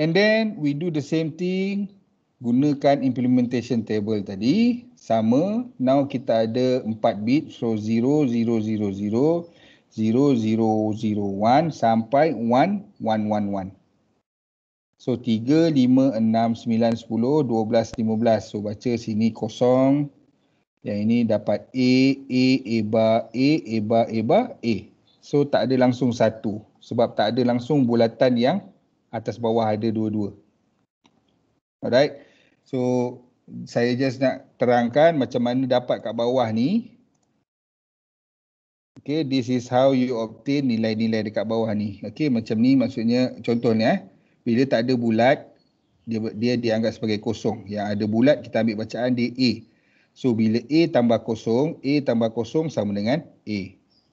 And then we do the same thing gunakan implementation table tadi sama now kita ada 4 bit so 0 0 0 0 0 0 0 1 sampai 1 1 1 1 so 3 5 6 9 10 12 15 so baca sini kosong yang ini dapat A A A bar A A bar A bar A so tak ada langsung satu sebab tak ada langsung bulatan yang atas bawah ada dua-dua. Alright. So saya just nak terangkan macam mana dapat kat bawah ni. Okay, this is how you obtain nilai-nilai dekat bawah ni. Okay, macam ni maksudnya contohnya eh. Bila tak ada bulat, dia, dia dianggap sebagai kosong. Yang ada bulat, kita ambil bacaan dia A. So, bila A tambah kosong, A tambah kosong sama dengan A.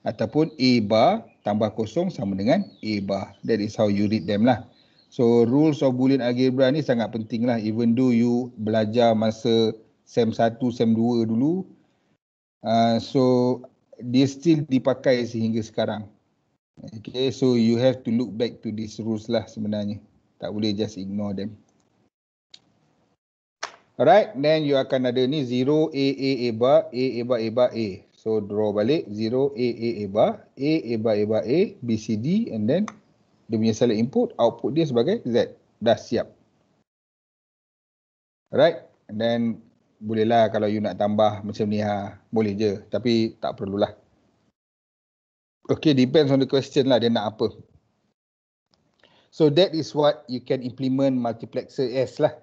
Ataupun A bar tambah kosong sama dengan A bar. That is how you read them lah. So rules of Boolean algebra ni sangat penting lah even though you belajar masa SEM 1, SEM 2 dulu. Uh, so they still dipakai sehingga sekarang. Okay, so you have to look back to these rules lah sebenarnya. Tak boleh just ignore them. Alright, then you akan ada ni 0 A A A bar A A bar A bar A. So draw balik 0 A A A bar A A bar A bar A B C D and then dia punya select input, output dia sebagai Z. Dah siap. Right? And then bolehlah kalau you nak tambah macam ni ha, boleh je. Tapi tak perlulah. Okay, depends on the question lah dia nak apa. So that is what you can implement multiplexer as lah.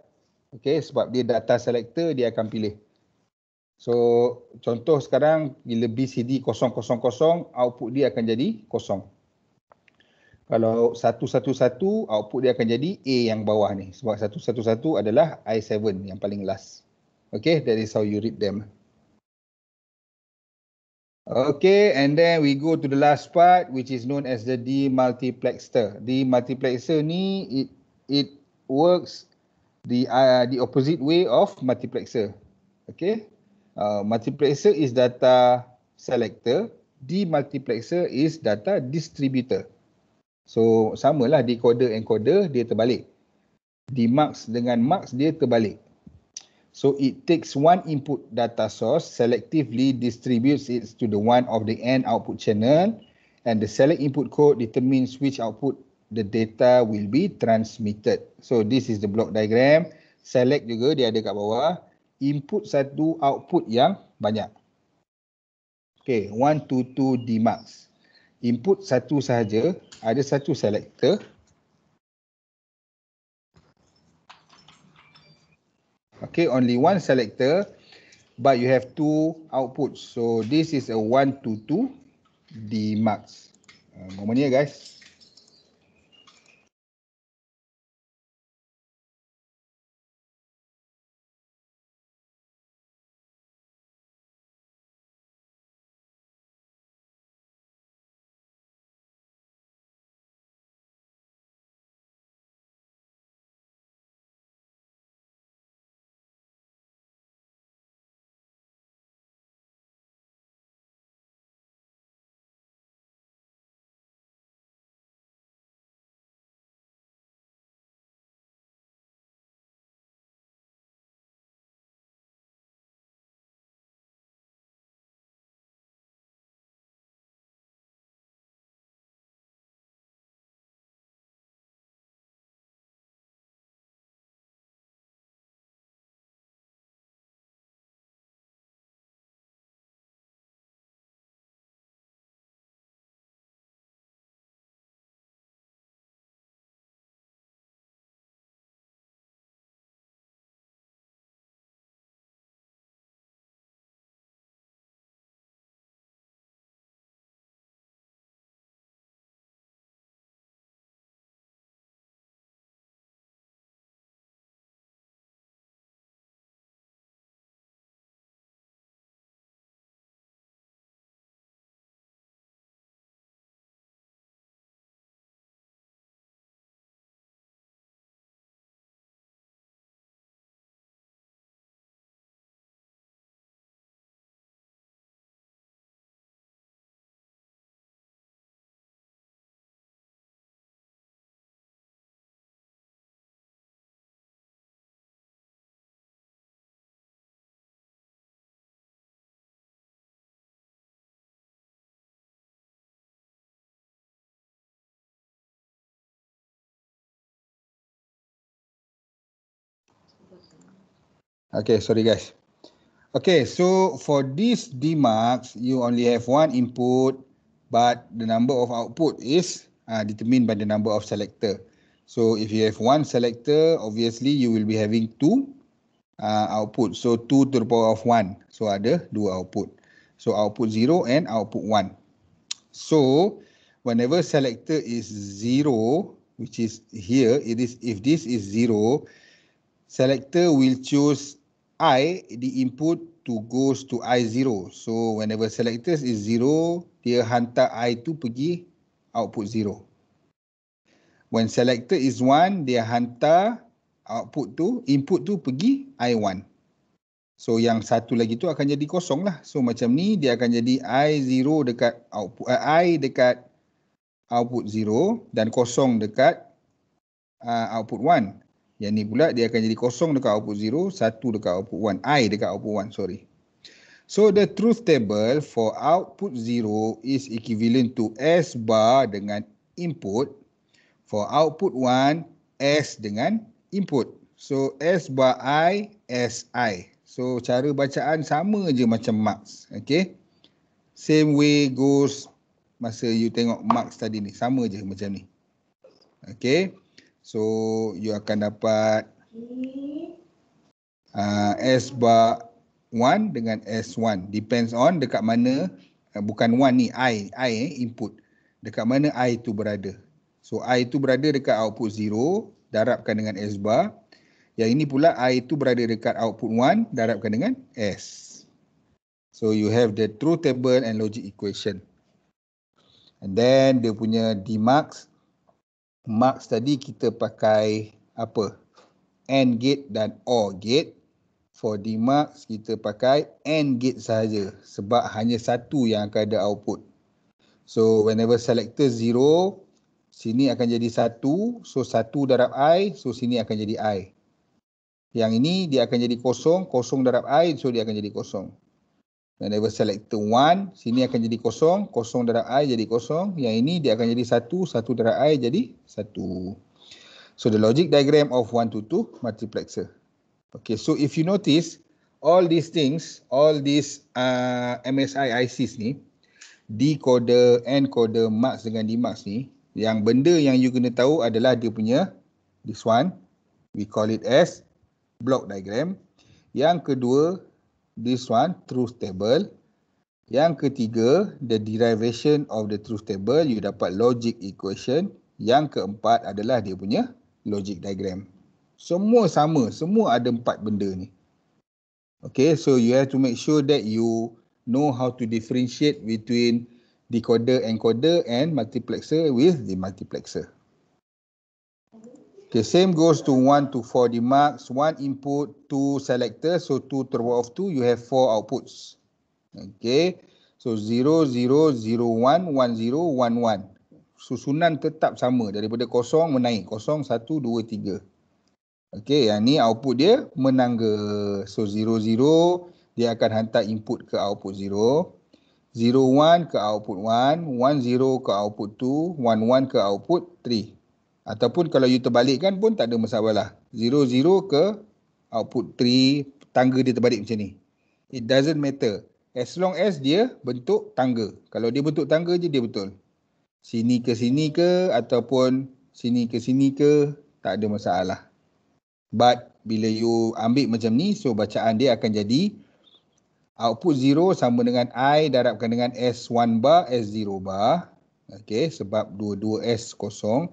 Okay, sebab dia data selector, dia akan pilih. So, contoh sekarang, bila BCD kosong, output dia akan jadi kosong kalau satu satu satu output dia akan jadi A yang bawah ni sebab satu satu satu adalah I7 yang paling last. Okay, that is how you read them. Okay, and then we go to the last part which is known as the demultiplexer. Demultiplexer ni it it works the uh, the opposite way of multiplexer. Okay, uh, multiplexer is data selector. Demultiplexer is data distributor. So samalah decoder encoder dia terbalik. Demux dengan mux dia terbalik. So it takes one input data source selectively distributes it to the one of the end output channel and the select input code determines which output the data will be transmitted. So this is the block diagram. Select juga dia ada kat bawah. Input satu output yang banyak. Okay, 1 to 2 demux input satu sahaja, ada satu selector. Okay, only one selector, but you have two outputs. So this is a one to two D max. Uh, Momennya guys. Okay, sorry guys. Okay, so for these demarks, you only have one input, but the number of output is uh, determined by the number of selector. So if you have one selector, obviously you will be having two uh, output. So 2 to the power of 1. So ada dua output. So output 0 and output 1. So whenever selector is 0, which is here, it is if this is 0, selector will choose I the input to goes to I0. So whenever selectors is 0, dia hantar I tu pergi output 0. When selector is 1, dia hantar output tu, input tu pergi I1. So yang satu lagi tu akan jadi kosong lah. So macam ni dia akan jadi I0 dekat output, uh, I dekat output 0 dan kosong dekat uh, output 1. Yang ni pula dia akan jadi kosong dekat output 0, 1 dekat output 1, i dekat output 1, sorry. So the truth table for output 0 is equivalent to s bar dengan input. For output 1, s dengan input. So s bar i, s i. So cara bacaan sama je macam max. Okay. Same way goes masa you tengok max tadi ni. Sama je macam ni. Okay. So you akan dapat uh, S bar 1 dengan S1. Depends on dekat mana, uh, bukan 1 ni, I, I eh, input. Dekat mana I tu berada. So I tu berada dekat output 0, darabkan dengan S bar. Yang ini pula I tu berada dekat output 1, darabkan dengan S. So you have the truth table and logic equation. And then dia punya D max Marx tadi kita pakai apa? N gate dan OR gate. For D max kita pakai N gate sahaja sebab hanya satu yang akan ada output. So whenever selector zero, sini akan jadi satu. So satu darab I, so sini akan jadi I. Yang ini dia akan jadi kosong, kosong darab I, so dia akan jadi kosong dan level selector 1 sini akan jadi kosong, kosong darab i jadi kosong, yang ini dia akan jadi satu, satu darab i jadi satu. So the logic diagram of 1 to 2 multiplexer. Okay, so if you notice all these things, all these uh, MSI ICs ni, decoder, encoder, max dengan demask ni, yang benda yang you kena tahu adalah dia punya this one, we call it as block diagram. Yang kedua, this one truth table. Yang ketiga, the derivation of the truth table, you dapat logic equation. Yang keempat adalah dia punya logic diagram. Semua sama, semua ada empat benda ni. Okay, so you have to make sure that you know how to differentiate between decoder, encoder and multiplexer with the multiplexer. Okay, same goes to one to 4 demarks, One input, two selectors, so 2 turbo of two, you have four outputs. Okay, so zero zero zero one, one zero one one. Susunan tetap sama daripada kosong menaik, kosong satu dua tiga. Okay, yang ni output dia menangga. So zero zero dia akan hantar input ke output zero, zero one ke output one, one zero ke output two, one one ke output three. Ataupun kalau you terbalikkan pun tak ada masalah lah. 0-0 ke output 3, tangga dia terbalik macam ni. It doesn't matter. As long as dia bentuk tangga. Kalau dia bentuk tangga je, dia betul. Sini ke sini ke ataupun sini ke sini ke, tak ada masalah. But bila you ambil macam ni, so bacaan dia akan jadi output 0 sama dengan I darabkan dengan S1 bar, S0 bar. Okay, sebab dua-dua S kosong.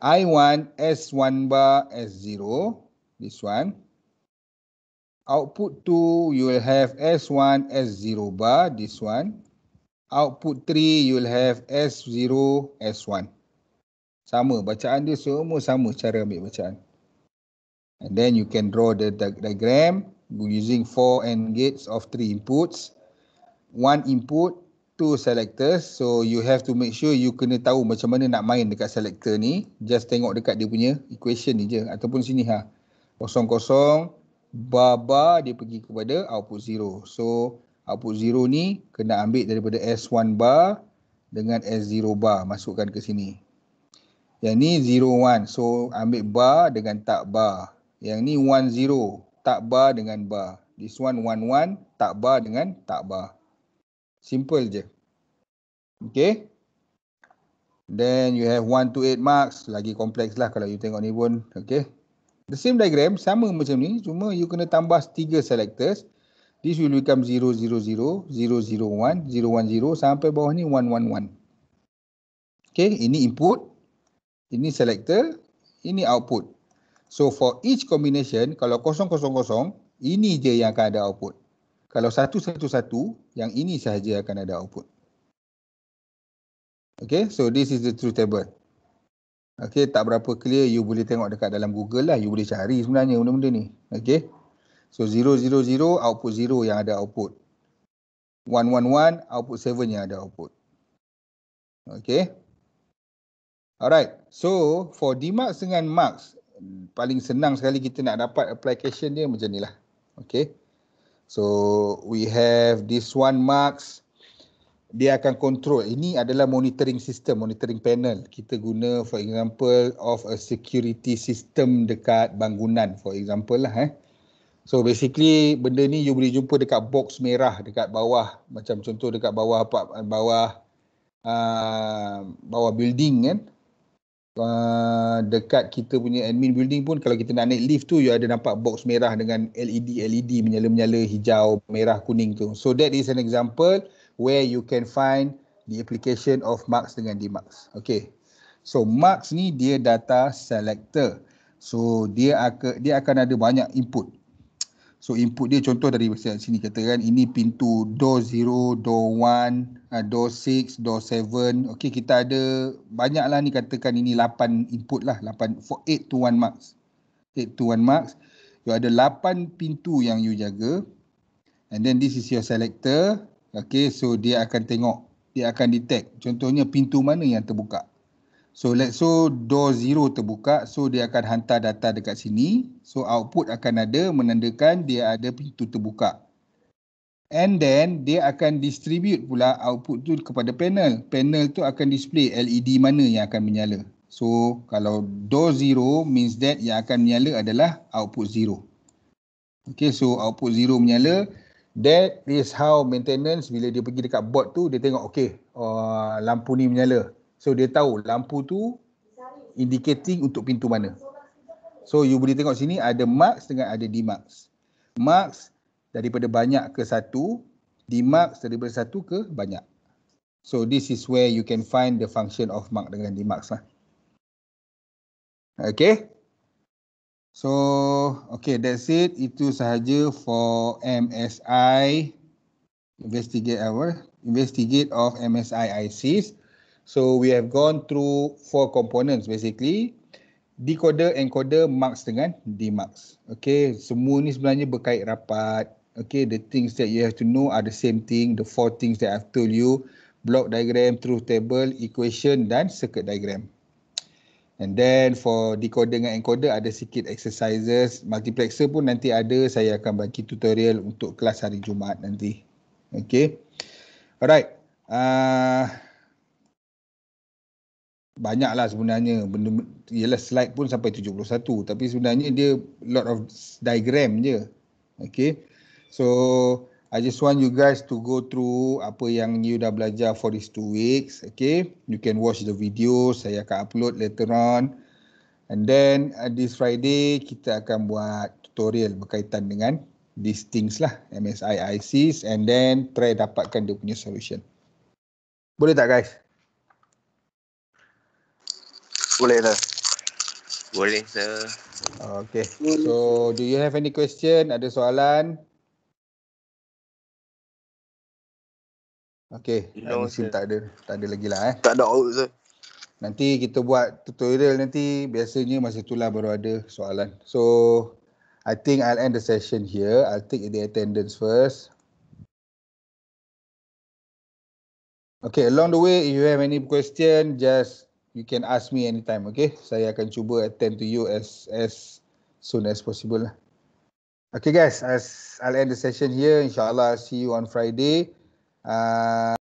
I1 S1 bar S0. This one. Output 2, you will have S1 S0 bar. This one. Output 3, you will have S0 S1. Sama, bacaan dia semua sama cara ambil bacaan. And then you can draw the diagram using four and gates of three inputs. One input two selectors so you have to make sure you kena tahu macam mana nak main dekat selector ni just tengok dekat dia punya equation ni je ataupun sini ha kosong kosong bar dia pergi kepada output zero so output zero ni kena ambil daripada S1 bar dengan S0 bar masukkan ke sini yang ni 01 so ambil bar dengan tak bar yang ni 10 tak bar dengan bar this one 11 tak bar dengan tak bar Simple je. Okay. Then you have 1 to 8 marks. Lagi kompleks lah kalau you tengok ni pun. Okay. The same diagram sama macam ni. Cuma you kena tambah 3 selectors. This will become 000, 001, 010 0, sampai bawah ni 111. Okay. Ini input. Ini selector. Ini output. So for each combination, kalau 000, ini je yang akan ada output. Kalau 111, yang ini sahaja akan ada output. Okay, so this is the truth table. Okay, tak berapa clear, you boleh tengok dekat dalam Google lah. You boleh cari sebenarnya benda-benda ni. Okay, so 000, output 0 yang ada output. 111, output 7 yang ada output. Okay. Alright, so for demarks dengan marks, paling senang sekali kita nak dapat application dia macam ni lah. Okay. So we have this one marks dia akan control. Ini adalah monitoring system, monitoring panel. Kita guna for example of a security system dekat bangunan for example lah eh. So basically benda ni you boleh jumpa dekat box merah dekat bawah macam contoh dekat bawah apa bawah uh, bawah building kan. Eh uh, dekat kita punya admin building pun kalau kita nak naik lift tu you ada nampak box merah dengan LED LED menyala-menyala hijau merah kuning tu so that is an example where you can find the application of max dengan dmax okay so max ni dia data selector so dia akan dia akan ada banyak input So input dia contoh dari sini katakan ini pintu door 0, door 1, uh, door 6, door 7. Okey kita ada banyaklah ni katakan ini 8 input lah. 8, for 8 to 1 marks. 8 to 1 marks. You ada 8 pintu yang you jaga. And then this is your selector. Okey so dia akan tengok. Dia akan detect contohnya pintu mana yang terbuka. So let's so door zero terbuka so dia akan hantar data dekat sini. So output akan ada menandakan dia ada pintu terbuka. And then dia akan distribute pula output tu kepada panel. Panel tu akan display LED mana yang akan menyala. So kalau door zero means that yang akan menyala adalah output zero. Okay so output zero menyala. That is how maintenance bila dia pergi dekat board tu dia tengok okay uh, lampu ni menyala So dia tahu lampu tu indicating untuk pintu mana. So you boleh tengok sini ada max dengan ada demax. Max daripada banyak ke satu, demax daripada satu ke banyak. So this is where you can find the function of max dengan demax lah. Okay. So okay that's it. Itu sahaja for MSI investigate our investigate of MSI ICs. So we have gone through four components basically. Decoder, encoder, mux dengan demux. Okay, semua ni sebenarnya berkait rapat. Okay, the things that you have to know are the same thing. The four things that I've told you. Block diagram, truth table, equation dan circuit diagram. And then for decoder dengan encoder ada sikit exercises. Multiplexer pun nanti ada. Saya akan bagi tutorial untuk kelas hari Jumaat nanti. Okay. Alright. Uh, banyaklah sebenarnya benda ialah slide pun sampai 71 tapi sebenarnya dia lot of diagram je okey so i just want you guys to go through apa yang you dah belajar for these two weeks okey you can watch the video saya akan upload later on and then uh, this friday kita akan buat tutorial berkaitan dengan these things lah MSI ICs and then try dapatkan dia punya solution boleh tak guys boleh lah. Boleh sir. Okay. So do you have any question? Ada soalan? Okay. No, mesin tak ada. Tak ada lagi lah eh. Tak ada out sir. Nanti kita buat tutorial nanti biasanya masa itulah baru ada soalan. So I think I'll end the session here. I'll take the attendance first. Okay, along the way, if you have any question, just you can ask me anytime, okay? Saya akan cuba attend to you as as soon as possible. Okay guys, as I'll end the session here. InsyaAllah, see you on Friday. Uh,